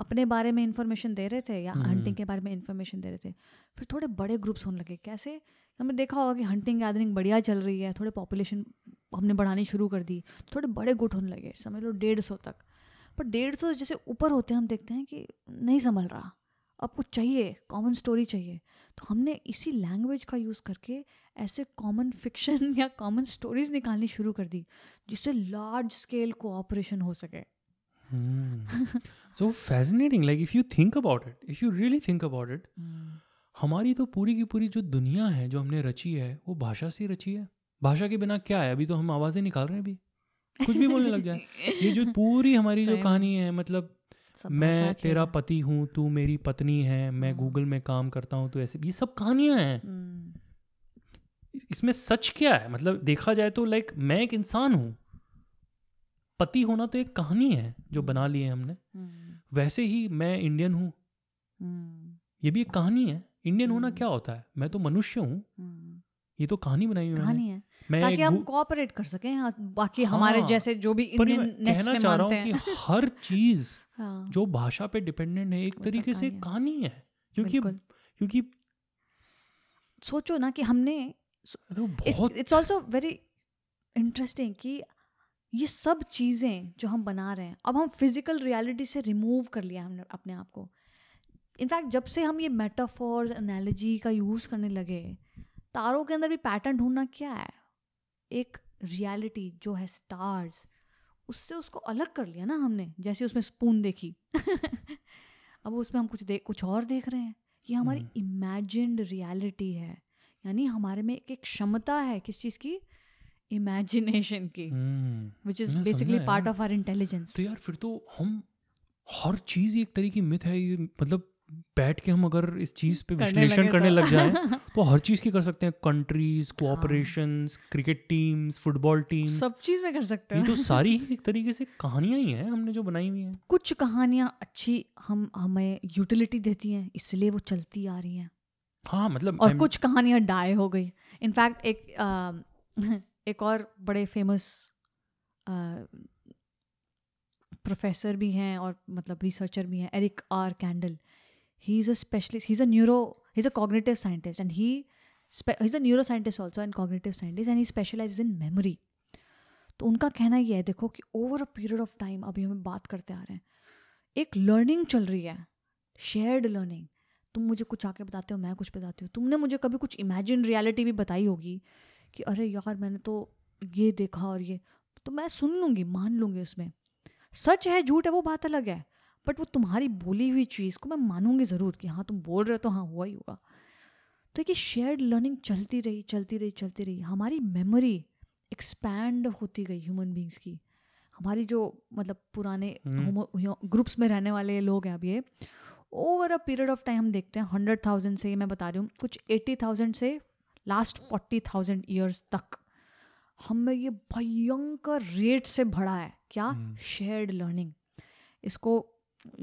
अपने बारे में इन्फॉर्मेशन दे रहे थे या हंटिंग हम्म। के बारे में इन्फॉर्मेशन दे रहे थे फिर थोड़े बड़े ग्रुप्स होने लगे कैसे हमने देखा होगा कि हंटिंग गैदरिंग बढ़िया चल रही है थोड़े पॉपुलेशन हमने बढ़ानी शुरू कर दी थोड़े बड़े गुट होने लगे समझ लो डेढ़ सौ तक पर डेढ़ सौ जैसे ऊपर होते हैं हम देखते हैं कि नहीं संभल रहा अब कुछ चाहिए कॉमन स्टोरी चाहिए तो हमने इसी लैंग्वेज का यूज़ करके ऐसे कॉमन फिक्शन [LAUGHS] या कॉमन स्टोरीज निकालनी शुरू कर दी जिससे लार्ज स्केल कोऑपरेशन हो सके so fascinating like if you think about it if you really think about it हमारी तो पूरी की पूरी जो दुनिया है जो हमने रची है वो भाषा से रची है भाषा के बिना क्या है अभी तो हम आवाज़ें निकाल रहे हैं अभी कुछ भी बोलने लग जाए ये जो पूरी हमारी जो [LAUGHS] कहानी है मतलब मैं तेरा पति हूँ तू मेरी पत्नी है मैं hmm. गूगल में काम करता हूँ तो ऐसे ये सब कहानियां हैं hmm. इसमें सच क्या है मतलब देखा जाए तो लाइक मैं एक इंसान हूँ पति होना तो एक कहानी है जो बना ली है हमने हम्म। वैसे ही मैं इंडियन हूँ हम्म। ये भी एक कहानी है इंडियन होना हम्म। क्या होता है मैं तो मनुष्य हूँ ये तो कहानी बनाई हुई है मैं ताकि हम कोऑपरेट कर सकें हाँ, बाकी हाँ, हमारे जैसे जो भी इंडियन कहना चाह रहा हूँ कि हर [LAUGHS] चीज हाँ, जो भाषा पे डिपेंडेंट है एक तरीके से कहानी है क्योंकि क्योंकि सोचो ना कि हमने इट्स आल्सो वेरी इंटरेस्टिंग कि ये सब चीज़ें जो हम बना रहे हैं अब हम फिज़िकल रियलिटी से रिमूव कर लिया हमने अपने आप को इनफैक्ट जब से हम ये मेटाफोर्स एनालॉजी का यूज़ करने लगे तारों के अंदर भी पैटर्न ढूंढना क्या है एक रियलिटी जो है स्टार्स उससे उसको अलग कर लिया ना हमने जैसे उसमें स्पून देखी [LAUGHS] अब उसमें हम कुछ देख कुछ और देख रहे हैं ये हमारी इमेजिन हम्म। रियलिटी है यानी हमारे में एक क्षमता है किस चीज़ की इमेजिनेशन की which is basically part of our intelligence तो यार फिर तो हम हर चीज एक तरह की मिथ है ये मतलब बैठ के हम अगर इस चीज पे विश्लेषण करने करने तो। लग जाए [LAUGHS] हाँ। तो हर चीज की कर सकते हैं countries cooperation cricket teams football teams सब चीज में कर सकते हैं तो सारी ही [LAUGHS] एक तरीके से कहानियां ही हैं हमने जो बनाई हुई हैं कुछ कहानियां अच्छी हम हमें यूटिलिटी देती हैं इसलिए वो चलती आ रही हैं हाँ मतलब और I'm... कुछ कहानियां डाई हो गई इनफैक्ट एक [LAUGHS] एक और बड़े फेमस प्रोफेसर भी हैं और मतलब रिसर्चर भी हैं Eric R Kandel he is a specialist he is a neuro he is a cognitive scientist and he is a neuroscientist also and cognitive scientist and he specialize in memory तो उनका कहना यह है देखो कि over a period of time अभी हम बात करते आ रहे हैं एक लर्निंग चल रही है शेयर्ड लर्निंग तुम मुझे कुछ आके बताते हो मैं कुछ बताती हूँ तुमने मुझे कभी कुछ इमेजिन रियलिटी भी बताई होगी कि अरे यार मैंने तो ये देखा और ये तो मैं सुन लूँगी मान लूँगी उसमें सच है झूठ है वो बात अलग है बट वो तुम्हारी बोली हुई चीज़ को मैं मानूंगी ज़रूर कि हाँ तुम बोल रहे हो तो हाँ हुआ ही हुआ तो एक शेयर्ड लर्निंग चलती रही चलती रही चलती रही हमारी मेमोरी एक्सपैंड होती गई ह्यूमन बींग्स की हमारी जो मतलब पुराने ग्रुप्स हम्म। में रहने वाले लोग हैं अब ये over a period of time देखते हैं हंड्रेड थाउजेंड से मैं बता रही हूँ कुछ एट्टी थाउजेंड से लास्ट फोर्टी थाउजेंड ईयर्स तक हमें ये भयंकर रेट से भरा है क्या शेयर्ड हम्म। लर्निंग इसको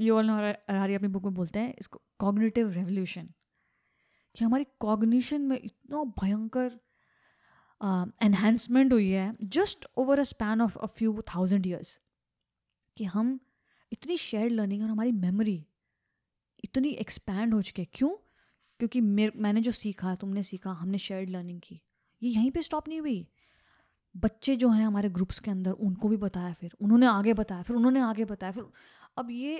ये हरारी अपनी बुक में बोलते हैं इसको कॉग्निटिव रेवोल्यूशन कि हमारी कॉग्निशन में इतना भयंकर एनहेंसमेंट uh, हुई है just over a span of a few thousand years कि हम इतनी शेयर्ड लर्निंग और हमारी मेमोरी इतनी एक्सपैंड हो चुकी है क्यों क्योंकि मेरे मैंने जो सीखा तुमने सीखा हमने शेयर्ड लर्निंग की ये यहीं पे स्टॉप नहीं हुई बच्चे जो हैं हमारे ग्रुप्स के अंदर उनको भी बताया फिर उन्होंने आगे बताया फिर उन्होंने आगे बताया फिर अब ये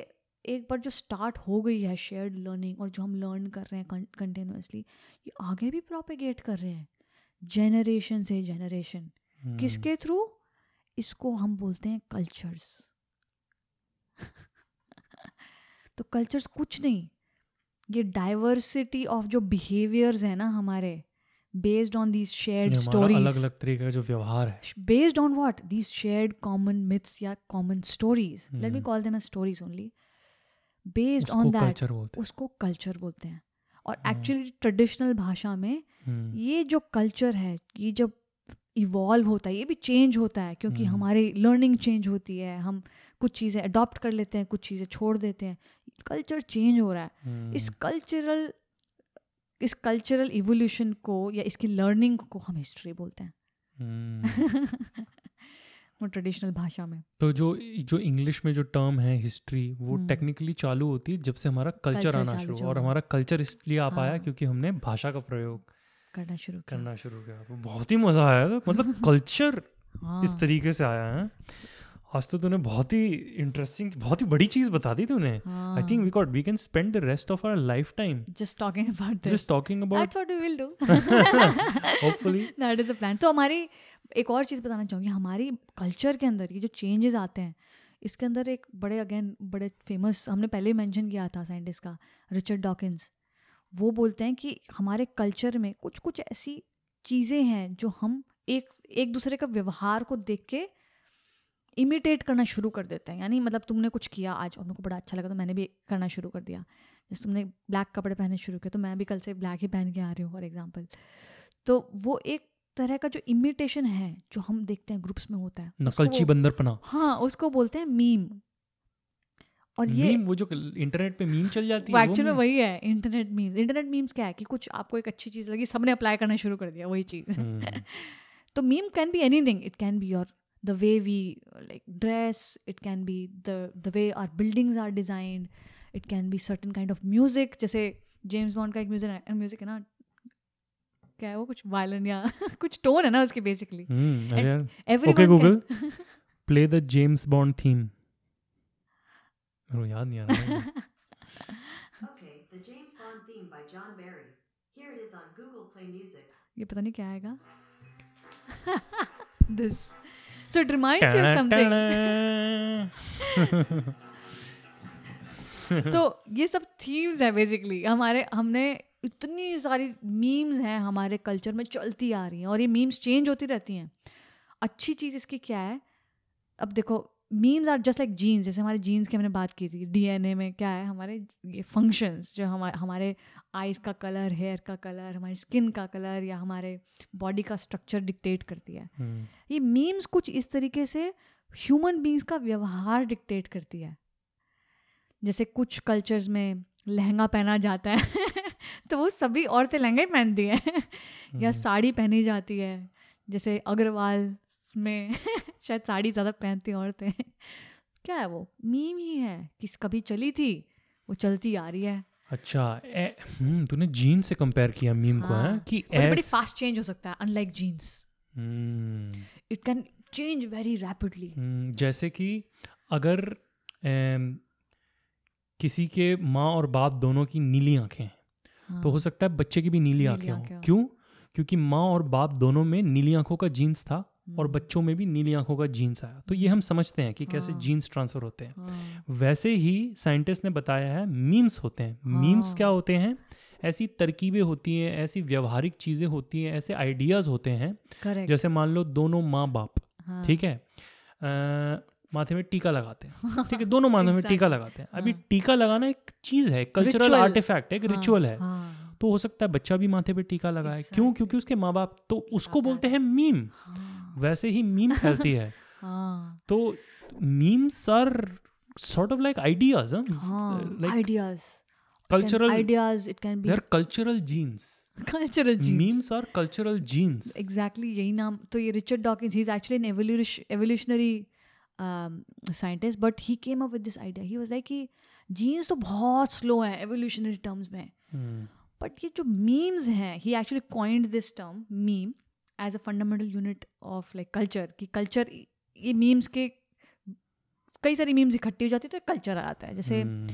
एक बार जो स्टार्ट हो गई है शेयर्ड लर्निंग और जो हम लर्न कर रहे हैं कंटिन्यूसली ये आगे भी प्रोपेगेट कर रहे हैं जेनरेशन से जेनरेशन हम्म। किसके थ्रू इसको हम बोलते हैं कल्चर्स [LAUGHS] तो कल्चर्स कुछ नहीं ये डाइवर्सिटी ऑफ जो बिहेवियर्स है ना हमारे based on these shared story अलग अलग तरीके का जो व्यवहार है based on what these shared common myths या common stories let me call them a stories only based on that उसको कल्चर बोलते हैं और एक्चुअली हाँ। ट्रेडिशनल भाषा में हम्म। ये जो कल्चर है ये जब इवॉल्व होता है ये भी चेंज होता है क्योंकि hmm. हमारी लर्निंग चेंज होती है हम कुछ चीज़ें अडॉप्ट कर लेते हैं कुछ चीज़ें छोड़ देते हैं कल्चर चेंज हो रहा है hmm. इस कल्चरल हम्म। इस कल्चरल इवोल्यूशन को या इसकी लर्निंग को हम हिस्ट्री बोलते हैं hmm. [LAUGHS] वो ट्रेडिशनल भाषा में तो जो जो इंग्लिश में जो टर्म है हिस्ट्री वो टेक्निकली हम्म। चालू होती है जब से हमारा कल्चर, आना शुरू और हमारा कल्चर इसलिए आ पाया हाँ। क्योंकि हमने भाषा का प्रयोग करना शुरू किया करना शुरू किया तो बहुत ही मज़ा आया था मतलब कल्चर [LAUGHS] हाँ। इस तरीके से आया है आज तो तूने बहुत ही इंटरेस्टिंग बहुत ही बड़ी चीज बता दी तूने I think we got we can spend the rest of our life time just talking about this just talking about that's what we will do hopefully that is the plan तो हमारी एक और चीज बताना चाहूंगी हमारी कल्चर के अंदर ये जो चेंजेस आते हैं इसके अंदर एक बड़े अगेन बड़े फेमस हमने पहले मेंशन किया था साइंटिस्ट का रिचर्ड डॉकिंस वो बोलते हैं कि हमारे कल्चर में कुछ कुछ ऐसी चीज़ें हैं जो हम एक एक दूसरे का व्यवहार को देख के इमिटेट करना शुरू कर देते हैं यानी मतलब तुमने कुछ किया आज और मेरे को बड़ा अच्छा लगा तो मैंने भी करना शुरू कर दिया जैसे तुमने ब्लैक कपड़े पहनने शुरू किए तो मैं भी कल से ब्लैक ही पहन के आ रही हूँ फॉर एग्जाम्पल तो वो एक तरह का जो इमिटेशन है जो हम देखते हैं ग्रुप्स में होता है नकलची बंदरपना हाँ उसको बोलते हैं मीम और ये वो जो इंटरनेट पे मीम चल जाती है एक्चुअली वही है इंटरनेट मीम इंटरनेट मीम्स क्या है कि कुछ आपको एक अच्छी चीज़ लगी सबने अप्लाई करना शुरू कर दिया वही चीज़ हम्म। [LAUGHS] तो meme can be anything it can be your the way we like dress it can be the the way our buildings are designed it can be certain kind of music जैसे James Bond का एक music music है ना क्या है वो कुछ violin या [LAUGHS] कुछ टोन है ना उसके basically every Google play the James Bond theme मेरे को याद नहीं आ रहा okay the James Bond theme by John Barry here it is on Google Play Music ये पता नहीं क्या आएगा [LAUGHS] this so it reminds you of something तो [LAUGHS] ये सब थीम्स हैं बेसिकली हमारे हमने इतनी सारी मीम्स हैं हमारे कल्चर में चलती आ रही हैं और ये मीम्स चेंज होती रहती हैं अच्छी चीज़ इसकी क्या है अब देखो memes are just like genes जैसे हमारे जीन्स की हमने बात की थी डीएनए में क्या है हमारे ये फंक्शंस जो हमारे हमारे आइज़ का कलर हेयर का कलर हमारी स्किन का कलर या हमारे बॉडी का स्ट्रक्चर डिक्टेट करती है hmm. ये मीम्स कुछ इस तरीके से ह्यूमन बींग्स का व्यवहार डिक्टेट करती है जैसे कुछ कल्चर्स में लहंगा पहना जाता है [LAUGHS] तो वो सभी औरतें लहंगा ही पहनती हैं या hmm. साड़ी पहनी जाती है जैसे अग्रवाल में [LAUGHS] शायद साड़ी ज़्यादा पहनती औरतें क्या है वो मीम ही है किस कभी चली थी वो चलती आ रही है अच्छा हम्म, तूने जीन्स से कंपेयर किया मीम को हाँ। है कि बड़ी फास्ट चेंज हो सकता है unlike genes it can change very rapidly जैसे कि अगर ए, किसी के माँ और बाप दोनों की नीली आंखें हैं हाँ। तो हो सकता है बच्चे की भी नीली, नीली आंखें हों क्यों क्योंकि माँ और बाप दोनों में नीली आंखों का जीन्स था और हम्म। बच्चों में भी नीली आंखों का जीन्स आया तो ये हम्म। हम समझते हैं कि हाँ। कैसे जीन्स ट्रांसफर होते हैं हाँ। वैसे ही साइंटिस्ट ने बताया है मीम्स होते हैं मीम्स हाँ। क्या होते हैं ऐसी तरकीबें होती हैं ऐसी व्यवहारिक चीज़ें होती हैं ऐसे आइडियाज़ होते हैं Correct. जैसे मान लो दोनों माँ बाप ठीक है आ, माथे में टीका लगाते हैं ठीक है [LAUGHS] दोनों माथे में टीका लगाते हैं अभी टीका लगाना एक चीज़ है कल्चरल आर्टिफैक्ट है एक रिचुअल है तो हो सकता है बच्चा भी माथे पे टीका लगाए क्यों क्योंकि उसके माँ बाप तो उसको बोलते हैं मीम हाँ। वैसे ही मीम फैलती है [LAUGHS] हाँ। तो memes are sort of like ideas ideas cultural ideas it can be cultural genes cultural genes memes are cultural genes exactly यही नाम तो ये Richard Dawkins he is actually an evolutionary scientist but he came up with this idea he was like कि genes तो बहुत slow है evolutionary terms में but hmm. ये जो मीम्स हैं he actually coined this term meme as a fundamental unit of like culture कि कल्चर ये मीम्स के कई सारी मीम्स इकट्ठी हो जाती है तो कल्चर आ जाता है जैसे hmm.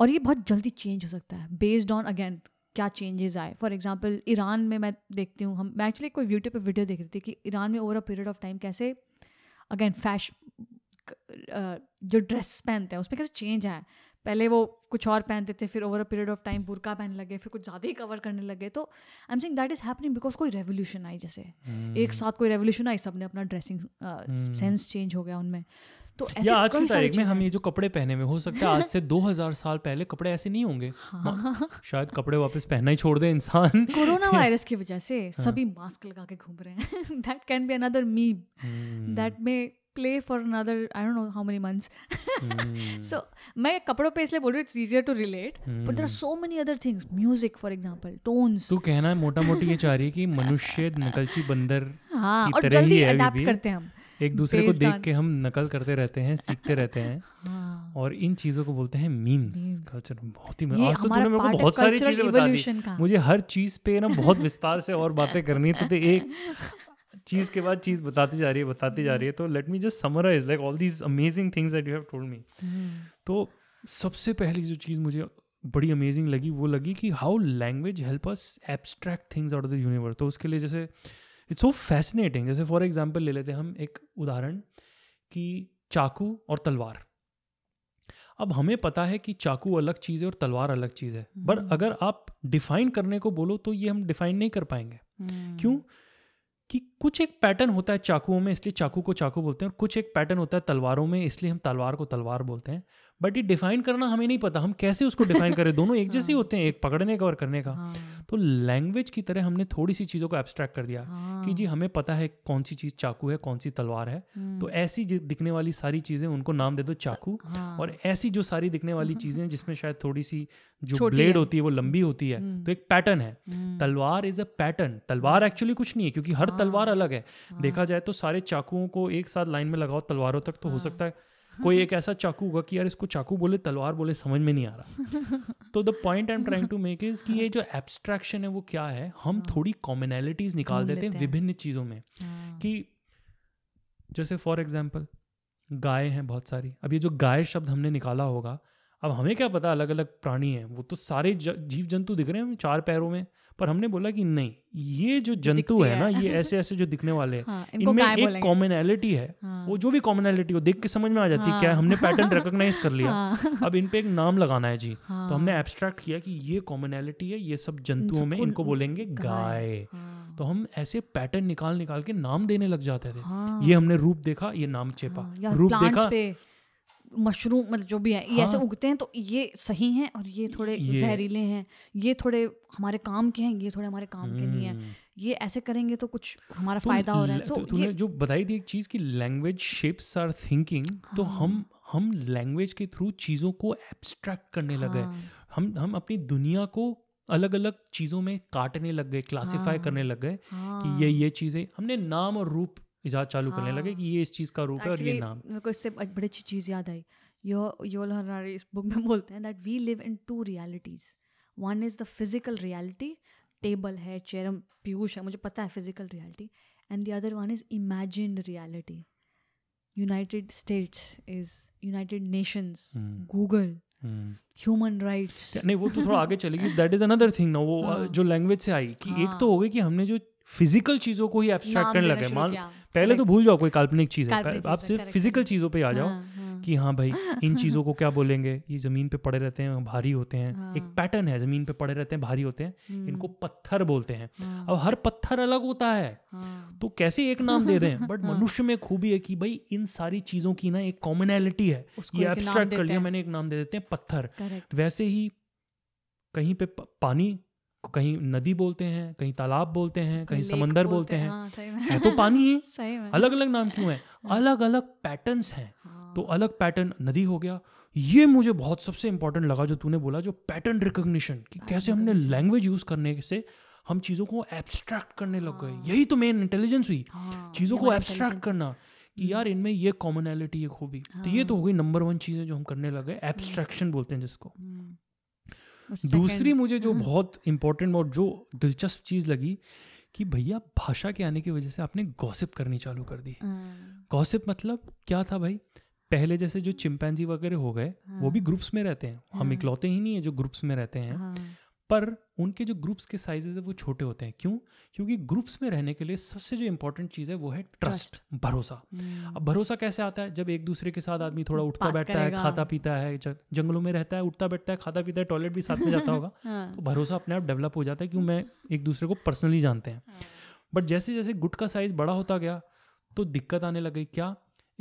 और ये बहुत जल्दी चेंज हो सकता है बेस्ड ऑन अगेन क्या चेंजेस आए फॉर एग्जाम्पल ईरान में मैं देखती हूँ हम मैं एक्चुअली कोई यूट्यूब पर वीडियो देख रही थी कि ईरान में over a period of time कैसे अगेन फैश जो ड्रेस पहनते हैं उसमें कैसे चेंज आए पहले वो कुछ और पहनते थे फिर over a period of time बुरका पहन लगे फिर कुछ ज़्यादा ही कवर करने लगे तो I am saying that is happening because कोई रेवोल्यूशन आई जैसे hmm. एक साथ कोई रेवोल्यूशन आई सबने अपना dressing sense uh, change hmm. हो गया उनमें तो ऐसे आज की तारीख में हम ये जो कपड़े पहने हुए हो सकता है आज से 2000 साल पहले कपड़े ऐसे नहीं होंगे हाँ। शायद कपड़े वापस पहनना ही छोड़ दे इंसान कोरोना वायरस की वजह से हाँ। सभी मास्क लगा के घूम रहे हैं that can be another meme that में play for another I don't know how many months so मैं कपड़ों पे इसलिए बोल रही हूँ it's easier to relate but there are so many other things music for example tones तू कहना है मोटा मोटी ये चाह रही है कि [LAUGHS] मनुष्य नकलची बंदर हाँ की तरह ही है अभी भी। करते हैं हम एक दूसरे को देख on- के हम नकल करते रहते हैं सीखते रहते हैं हाँ और इन चीजों को बोलते हैं मीम्स कल्चर बहुत ही ये आज तो हमारा तूने मेरे को बहुत सारी चीजें बता दी मुझे हर चीज पे ना बहुत विस्तार से और बातें करनी है तो एक [LAUGHS] चीज के बाद चीज बताती जा रही है बताती जा रही है तो let me just summarise like all these amazing things that you have told me तो सबसे पहली जो चीज़ मुझे बड़ी अमेजिंग लगी वो लगी कि how language help us abstract things out of the universe तो उसके लिए जैसे इट्स सो फैसिनेटिंग जैसे फॉर एग्जाम्पल ले लेते हैं हम एक उदाहरण कि चाकू और तलवार अब हमें पता है कि चाकू अलग चीज़ है और तलवार अलग चीज़ है बट हम्म। अगर आप डिफाइन करने को बोलो तो ये हम डिफाइन नहीं कर पाएंगे हम्म। क्यों कि कुछ एक पैटर्न होता है चाकुओं में इसलिए चाकू को चाकू बोलते हैं और कुछ एक पैटर्न होता है तलवारों में इसलिए हम तलवार को तलवार बोलते हैं बट ये डिफाइन करना हमें नहीं पता हम कैसे उसको डिफाइन करें दोनों एक जैसे होते हैं एक पकड़ने का और करने का हाँ। तो लैंग्वेज की तरह हमने थोड़ी सी चीज़ों को एब्स्ट्रैक्ट कर दिया हाँ। कि जी हमें पता है कौन सी चीज़ चाकू है कौन सी तलवार है तो हम्म। ऐसी दिखने वाली सारी चीज़ें उनको नाम दे दो चाकू हाँ। और ऐसी जो सारी दिखने वाली [LAUGHS] चीज़ें जिसमें शायद थोड़ी सी जो ब्लेड होती है वो लंबी होती है हम्म। तो एक पैटर्न है हम्म। तलवार इज अ पैटर्न तलवार एक्चुअली कुछ नहीं है क्योंकि हर तलवार अलग है देखा जाए तो सारे चाकुओं को एक साथ लाइन में लगाओ तलवारों तक तो हो सकता है कोई हम्म। एक ऐसा चाकू होगा कि यार इसको चाकू बोले तलवार बोले समझ में नहीं आ रहा तो the point I am trying to make is कि ये हाँ। जो एब्स्ट्रैक्शन है वो क्या है हम हाँ। थोड़ी कॉमनैलिटीज निकाल देते हैं विभिन्न चीज़ों में हाँ। कि जैसे फॉर एग्जाम्पल गाय हैं बहुत सारी अब ये जो गाय शब्द हमने निकाला होगा अब हमें क्या पता अलग अलग प्राणी हैं वो तो सारे जीव जंतु दिख रहे हैं चार पैरों में पर हमने बोला कि नहीं ये जो जंतु है ना ये [LAUGHS] ऐसे ऐसे जो दिखने वाले हैं हाँ, इनमें एक कॉमनैलिटी है हाँ, वो जो भी कॉमनैलिटी हो देख के समझ में आ जाती है हाँ, क्या हमने पैटर्न रिकोगनाइज कर लिया हाँ, [LAUGHS] अब इन पे एक नाम लगाना है जी हाँ, तो हमने एब्स्ट्रैक्ट किया कि ये कॉमनैलिटी है ये सब जंतुओं में इनको बोलेंगे गाय हाँ। तो हम ऐसे पैटर्न निकाल निकाल के नाम देने लग जाते थे हाँ। ये हमने रूप देखा ये नाम चेपा हाँ, रूप देखा मशरूम मतलब जो भी है ये हाँ। ऐसे उगते हैं तो ये सही हैं और ये थोड़े ये। जहरीले हैं ये थोड़े हमारे काम के हैं ये थोड़े हमारे काम के नहीं हैं हम्म। ये ऐसे करेंगे तो कुछ हमारा तो फायदा हो रहा है तो, तो तूने जो बताई थी एक चीज़ की लैंग्वेज शेप्स आर थिंकिंग तो हाँ। हम हम लैंग्वेज के थ्रू चीज़ों को एब्स्ट्रैक्ट करने लग गए हाँ। हम हम अपनी दुनिया को अलग अलग चीज़ों में काटने लग गए क्लासिफाई हाँ। करने लग गए हाँ। कि ये हाँ। ये चीज़ें हमने नाम और रूप ईजाद चालू हाँ। करने लगे हाँ। कि ये इस चीज़ का रूट है और ये नाम मेरे को इससे बड़ी अच्छी चीज़ याद आई यो योल हरारी इस बुक में बोलते हैं that we live in two realities one is the physical reality table है चेयर पीयूष है मुझे पता है physical reality and the other one is imagine reality United States is United Nations Google human rights नहीं वो तो थोड़ा आगे चलेगी दैट इज अनदर थिंग ना वो [LAUGHS] हाँ। जो लैंग्वेज से आई कि एक तो हाँ। हो गई कि हमने जो फिजिकल चीजों को ही एब्स्ट्रैक्ट करने लगे मान पहले तो भूल जाओ कोई काल्पनिक चीज है आप सिर्फ फिजिकल चीजों पे आ जाओ हाँ, हाँ। कि हाँ भाई इन [LAUGHS] चीज़ों को क्या बोलेंगे ये ज़मीन पे पड़े रहते हैं भारी होते हैं हाँ। एक पैटर्न है ज़मीन पे पड़े रहते हैं भारी होते हैं हम्म। इनको पत्थर बोलते हैं हाँ। अब हर पत्थर अलग होता है हाँ। तो कैसे एक नाम दे दें बट [LAUGHS] हाँ। मनुष्य में खूबी है कि भाई इन सारी चीज़ों की ना एक कॉमनैलिटी है ये एब्स्ट्रैक्ट कर लिया मैंने एक नाम दे देते हैं पत्थर वैसे ही कहीं पे पानी कहीं नदी बोलते हैं कहीं तालाब बोलते हैं कहीं समंदर बोलते, बोलते हैं हाँ, है तो पानी है [LAUGHS] सही में अलग अलग नाम क्यों है अलग अलग पैटर्न्स हैं हाँ। तो अलग पैटर्न नदी हो गया ये मुझे बहुत सबसे इंपॉर्टेंट लगा जो तूने बोला जो पैटर्न रिकोगशन कि कैसे हमने लैंग्वेज यूज करने से हम चीज़ों को एब्स्ट्रैक्ट करने लग गए हाँ। यही तो मेन इंटेलिजेंस हुई हाँ, चीज़ों को एब्स्ट्रैक्ट करना कि हम्म। यार इनमें ये कॉमनैलिटी एक होगी तो ये तो हाँ। हो गई नंबर वन चीज़ें जो हम करने लगे एब्स्ट्रैक्शन बोलते हैं जिसको हम्म। दूसरी मुझे जो हम्म। बहुत इंपॉर्टेंट और जो दिलचस्प चीज़ लगी कि भैया भाषा के आने की वजह से आपने गॉसिप करनी चालू कर दी गॉसिप हाँ। मतलब क्या था भाई पहले जैसे जो चिंपैंजी वगैरह हो गए वो भी ग्रुप्स हाँ। में रहते हैं हम हाँ। इकलौते ही नहीं है जो ग्रुप्स में रहते हैं पर उनके जो ग्रुप्स के साइजेज है वो छोटे होते हैं क्यों क्योंकि ग्रुप्स में रहने के लिए सबसे जो इंपॉर्टेंट चीज़ है वो है ट्रस्ट भरोसा हम्म। अब भरोसा कैसे आता है जब एक दूसरे के साथ आदमी थोड़ा उठता बैठता है खाता पीता है जंगलों में रहता है उठता बैठता है खाता पीता है टॉयलेट भी साथ में जाता [LAUGHS] होगा हाँ। तो भरोसा अपने आप डेवलप हो जाता है क्यों मैं एक दूसरे को पर्सनली जानते हैं बट हाँ। जैसे जैसे गुट का साइज बड़ा होता गया तो दिक्कत आने लगी क्या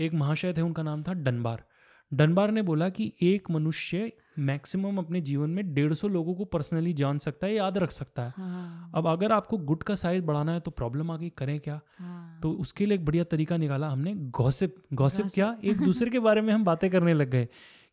एक महाशय थे उनका नाम था डनबार डनबार ने बोला कि एक मनुष्य मैक्सिमम अपने जीवन में डेढ़ सौ लोगों को पर्सनली जान सकता है याद रख सकता है हाँ। अब अगर आपको गुट का साइज बढ़ाना है तो प्रॉब्लम आ गई करें क्या हाँ। तो उसके लिए एक बढ़िया तरीका निकाला हमने गॉसिप गॉसिप क्या एक दूसरे के बारे में हम बातें करने लग गए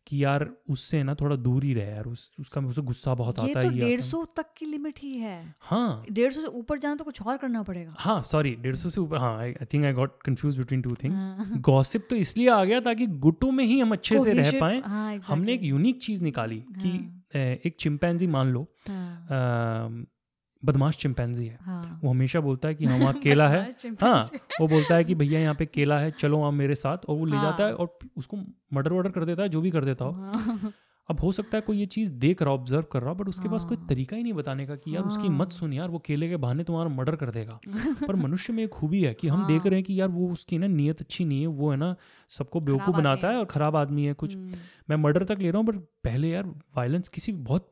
कि यार उससे ना थोड़ा दूर ही रहे यार उस उसका मुझे गुस्सा बहुत तो आता है ये तो डेढ़ सौ तक की लिमिट ही है हाँ डेढ़ सौ से ऊपर जाना तो कुछ और करना पड़ेगा हाँ सॉरी डेढ़ सौ से ऊपर हाँ I think I got confuse between two things gossip तो इसलिए आ गया ताकि गुटों में ही हम अच्छे से रह पाए हाँ, exactly. हमने एक यूनिक चीज निकाली हाँ. कि एक चिंपैनजी मान लो हाँ. आ, बदमाश चिंपैंजी है हाँ। वो हमेशा बोलता है कि वहाँ [LAUGHS] केला है हाँ वो बोलता है कि भैया यहाँ पे केला है चलो आप मेरे साथ और वो ले हाँ। जाता है हाँ। और उसको मर्डर वर्डर कर देता है जो भी कर देता हो हाँ। [LAUGHS] अब हो सकता है कोई ये चीज़ देख रहा ऑब्जर्व कर रहा बट उसके हाँ। पास कोई हाँ। तरीका ही नहीं बताने का कि यार हाँ। उसकी मत सुन यार वो केले के बहाने तुम्हारा मर्डर कर देगा [LAUGHS] पर मनुष्य में एक खूबी है कि हम हाँ। देख रहे हैं कि यार वो उसकी ना नीयत अच्छी नहीं है वो है ना सबको बेवकूफ़ बनाता है और ख़राब आदमी है कुछ हम्म। मैं मर्डर तक ले रहा हूँ बट पहले यार वायलेंस किसी बहुत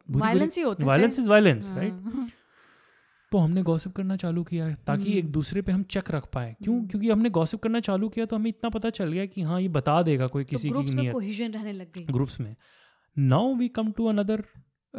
वायलेंस इज वायलेंस राइट तो हमने गॉसिप करना चालू किया ताकि एक हम्म। दूसरे पे हम चेक रख पाए हम्म। क्यों क्योंकि हमने गॉसिप करना चालू किया तो हमें इतना पता चल गया कि हाँ ये बता देगा कोई तो किसी तो की नहीं है ग्रुप्स में now we come to another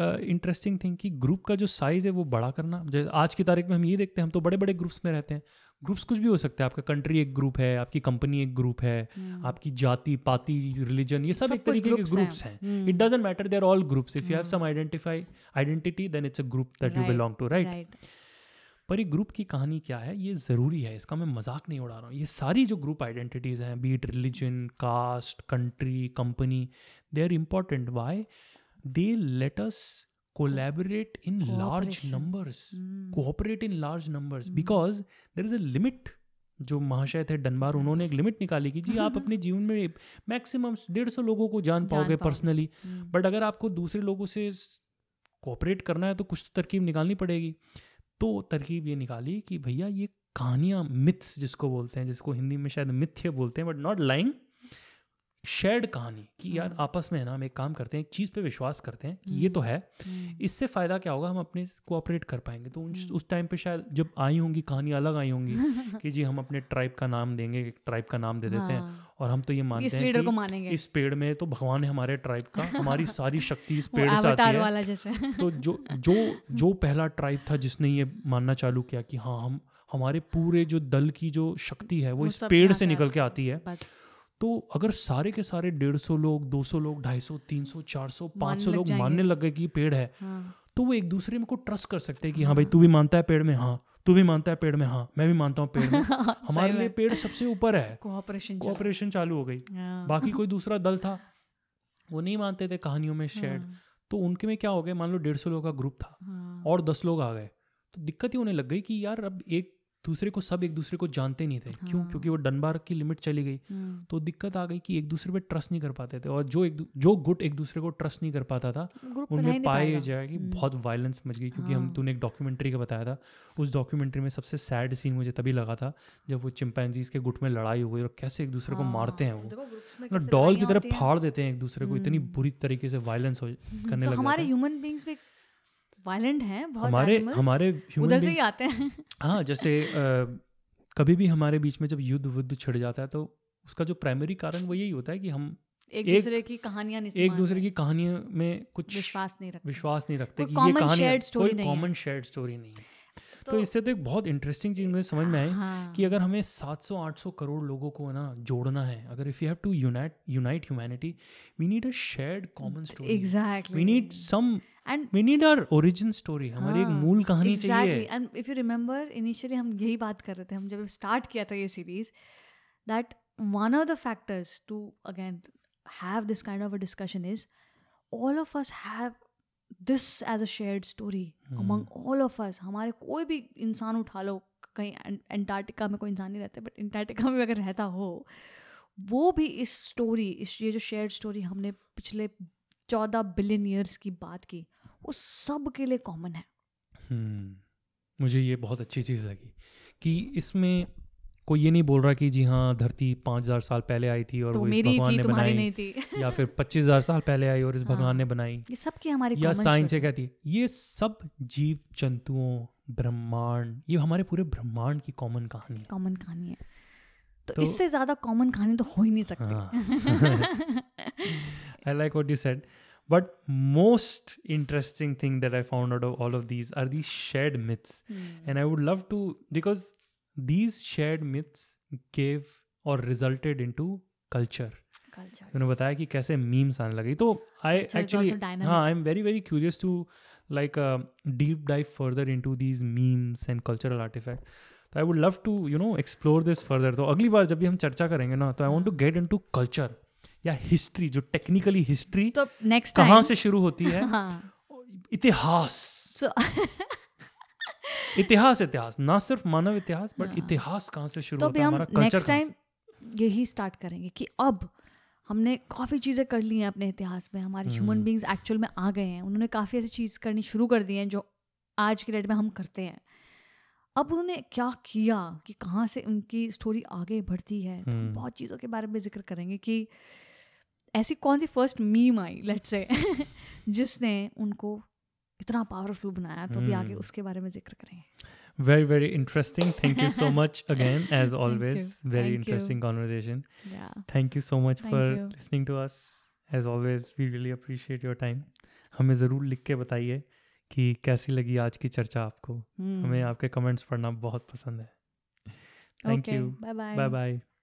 interesting thing कि ग्रुप का जो साइज़ है वो बड़ा करना जैसे आज की तारीख में हम ये देखते हैं हम तो बड़े बड़े ग्रुप्स में रहते हैं ग्रुप्स कुछ भी हो सकते हैं आपका कंट्री एक ग्रुप है आपकी कंपनी एक ग्रुप है हम्म। आपकी जाति पाति रिलीजन ये सब, सब एक तरीके के ग्रुप्स हैं it doesn't matter they are all groups if you have some identify identity then it's a group that you belong to right पर ये ग्रुप की कहानी क्या है ये ज़रूरी है इसका मैं मजाक नहीं उड़ा रहा हूँ ये सारी जो ग्रुप आइडेंटिटीज़ हैं be it religion caste country company they are important why they lets us collaborate in large numbers mm. cooperate in large numbers mm. because there is a limit जो महाशय थे डनबार उन्होंने एक लिमिट निकाली कि जी आप [LAUGHS] अपने जीवन में मैक्सिमम डेढ़ सौ लोगों को जान पाओगे पर्सनली बट hmm. अगर आपको दूसरे लोगों से कोऑपरेट करना है तो कुछ तो तरकीब निकालनी पड़ेगी तो तरकीब ये निकाली कि भैया ये कहानियाँ मिथ्स जिसको बोलते हैं जिसको हिंदी में शायद मिथ्य बोलते हैं बट नॉट लाइंग शेयर्ड कहानी कि यार हम्म। आपस में है ना हम एक काम करते हैं एक चीज़ पे विश्वास करते हैं कि ये हम्म। तो है हम्म। इससे फ़ायदा क्या होगा हम अपने कोऑपरेट कर पाएंगे तो उस टाइम पे शायद जब आई होंगी कहानी अलग आई होंगी [LAUGHS] कि जी हम अपने ट्राइब का नाम देंगे ट्राइब का नाम दे देते हैं हाँ। और हम तो ये मानते हैं कि मानेंगे। इस पेड़ में तो भगवान है हमारे ट्राइब का हमारी [LAUGHS] सारी शक्ति इस पेड़ से आती है जैसे। तो जो जो जो पहला ट्राइब था जिसने ये मानना चालू किया कि हाँ हम हमारे पूरे जो दल की जो शक्ति है वो, वो इस पेड़ से निकल के आती है तो अगर सारे के सारे डेढ़ सौ लोग दो सौ लोग ढाई सौ तीन सौ चार सौ पाँच सौ लोग मानने लग गए कि पेड़ है हाँ। तो वो एक दूसरे में को ट्रस्ट कर सकते हैं कि हाँ, हाँ भाई तू भी मानता है पेड़ में हाँ तू भी मानता है पेड़ में हाँ मैं भी मानता हूँ पेड़ में [LAUGHS] हमारे लिए पेड़ सबसे ऊपर है कोऑपरेशन कोऑपरेशन चालू हो गई हाँ। बाकी कोई दूसरा दल था वो नहीं मानते थे कहानियों में शेड हाँ। तो उनके में क्या हो गया मान लो डेढ़ सौ लोग का ग्रुप था और दस लोग आ गए तो दिक्कत ही होने लग गई कि यार अब एक दूसरे को सब एक दूसरे को जानते नहीं थे हाँ। क्यों क्योंकि वो डनबार की लिमिट चली गई हम्म। तो दिक्कत आ गई कि एक दूसरे पे ट्रस्ट नहीं कर पाते थे और जो एक जो गुट एक दूसरे को ट्रस्ट नहीं कर पाता था उनमें पाए जाए कि हम्म। बहुत वायलेंस मच गई क्योंकि हाँ। हम तूने एक डॉक्यूमेंट्री का बताया था उस डॉक्यूमेंट्री में सबसे सैड सीन मुझे तभी लगा था जब वो चिंपैनजीज के गुट में लड़ाई हो गई और कैसे एक दूसरे को हाँ। मारते हैं वो मतलब डॉल की तरह फाड़ देते हैं एक दूसरे को इतनी हम्म। बुरी तरीके से वायलेंस करने तो लगे हमारे ह्यूमन बींग्स में वायलेंट हैं बहुत हमारे animals, हमारे उधर से ही आते हैं हाँ जैसे आ, [LAUGHS] कभी भी हमारे बीच में जब युद्ध वुद्ध छिड़ जाता है तो उसका जो प्राइमरी कारण वो यही होता है कि हम एक, एक दूसरे की कहानियां नहीं एक दूसरे की कहानियों में कुछ विश्वास नहीं रखते विश्वास नहीं रखते कि ये कहानी कॉमन शेयर्ड स्टोरी नहीं है तो, तो इससे तो एक बहुत इंटरेस्टिंग चीज़ मुझे समझ में आई हाँ। कि अगर हमें 700-800 करोड़ लोगों को ना जोड़ना है अगर if you have to unite unite humanity we need a shared common story exactly we need some and we need origin story हमारी एक हाँ, मूल कहानी exactly. चाहिए and if you remember initially हम यही बात कर रहे थे हम जब स्टार्ट किया था ये series that one of the factors to again have this kind of a discussion is all of us have this as a shared story among all of us हमारे कोई भी इंसान उठा लो कहीं एंटार्टिका में कोई इंसान नहीं रहता बट एंटार्टिका में अगर रहता हो वो भी इस स्टोरी इस ये जो शेयर स्टोरी हमने पिछले चौदह बिलियन ईयर्स की बात की वो सब के लिए कॉमन है हम्म, मुझे ये बहुत अच्छी चीज़ लगी कि इसमें कोई ये नहीं बोल रहा कि जी हाँ धरती पाँच हजार साल पहले आई थी और तो वो इस भगवान ने बनाई नहीं थी [LAUGHS] या फिर पच्चीस हजार साल पहले आई और इस हाँ, भगवान ने बनाई ये सब की हमारी या साइंस से कहती है ये सब जीव जंतुओं ब्रह्मांड ये हमारे पूरे ब्रह्मांड की कॉमन कहानी है कॉमन कहानी है तो, तो इससे ज्यादा कॉमन कहानी तो हो ही नहीं सकती हाँ। [LAUGHS] [LAUGHS] I like what you said. But most interesting thing that I found out of all of these are these shared myths. Mm. And I would love to, because these shared myths gave or resulted into culture. उन्होंने बताया कि कैसे memes आने लगी तो I actually हाँ I am very very curious to like deep dive further into these memes and cultural artifact तो I would love to you know explore this further तो अगली बार जब भी हम चर्चा करेंगे ना तो I want to get into टू कल्चर या हिस्ट्री जो टेक्निकली हिस्ट्री तो नेक्स्ट कहाँ से शुरू होती है हाँ। इतिहास so, [LAUGHS] इतिहास इतिहास ना सिर्फ मानव इतिहास बट हाँ। इतिहास कहां से शुरू तो होता है हमारा नेक्स्ट टाइम यही स्टार्ट करेंगे कि अब हमने काफ़ी चीज़ें कर ली हैं अपने इतिहास में हमारे ह्यूमन बींग्स एक्चुअल में आ गए हैं उन्होंने काफ़ी ऐसी चीज़ करनी शुरू कर दी हैं जो आज के डेट में हम करते हैं अब उन्होंने क्या किया कि कहाँ से उनकी स्टोरी आगे बढ़ती है तो हम्म। बहुत चीज़ों के बारे में जिक्र करेंगे कि ऐसी कौन सी फर्स्ट मीम आई लेट से जिसने उनको इतना पावरफुल बनाया तो भी आगे उसके बारे में जिक्र करें very very interesting thank you so much again as always very thank interesting you. conversation yeah thank you so much thank for you. listening to us as always we really appreciate your time हमें ज़रूर लिख के बताइए कि कैसी लगी आज की चर्चा आपको hmm. हमें आपके कमेंट्स पढ़ना बहुत पसंद है thank you bye bye bye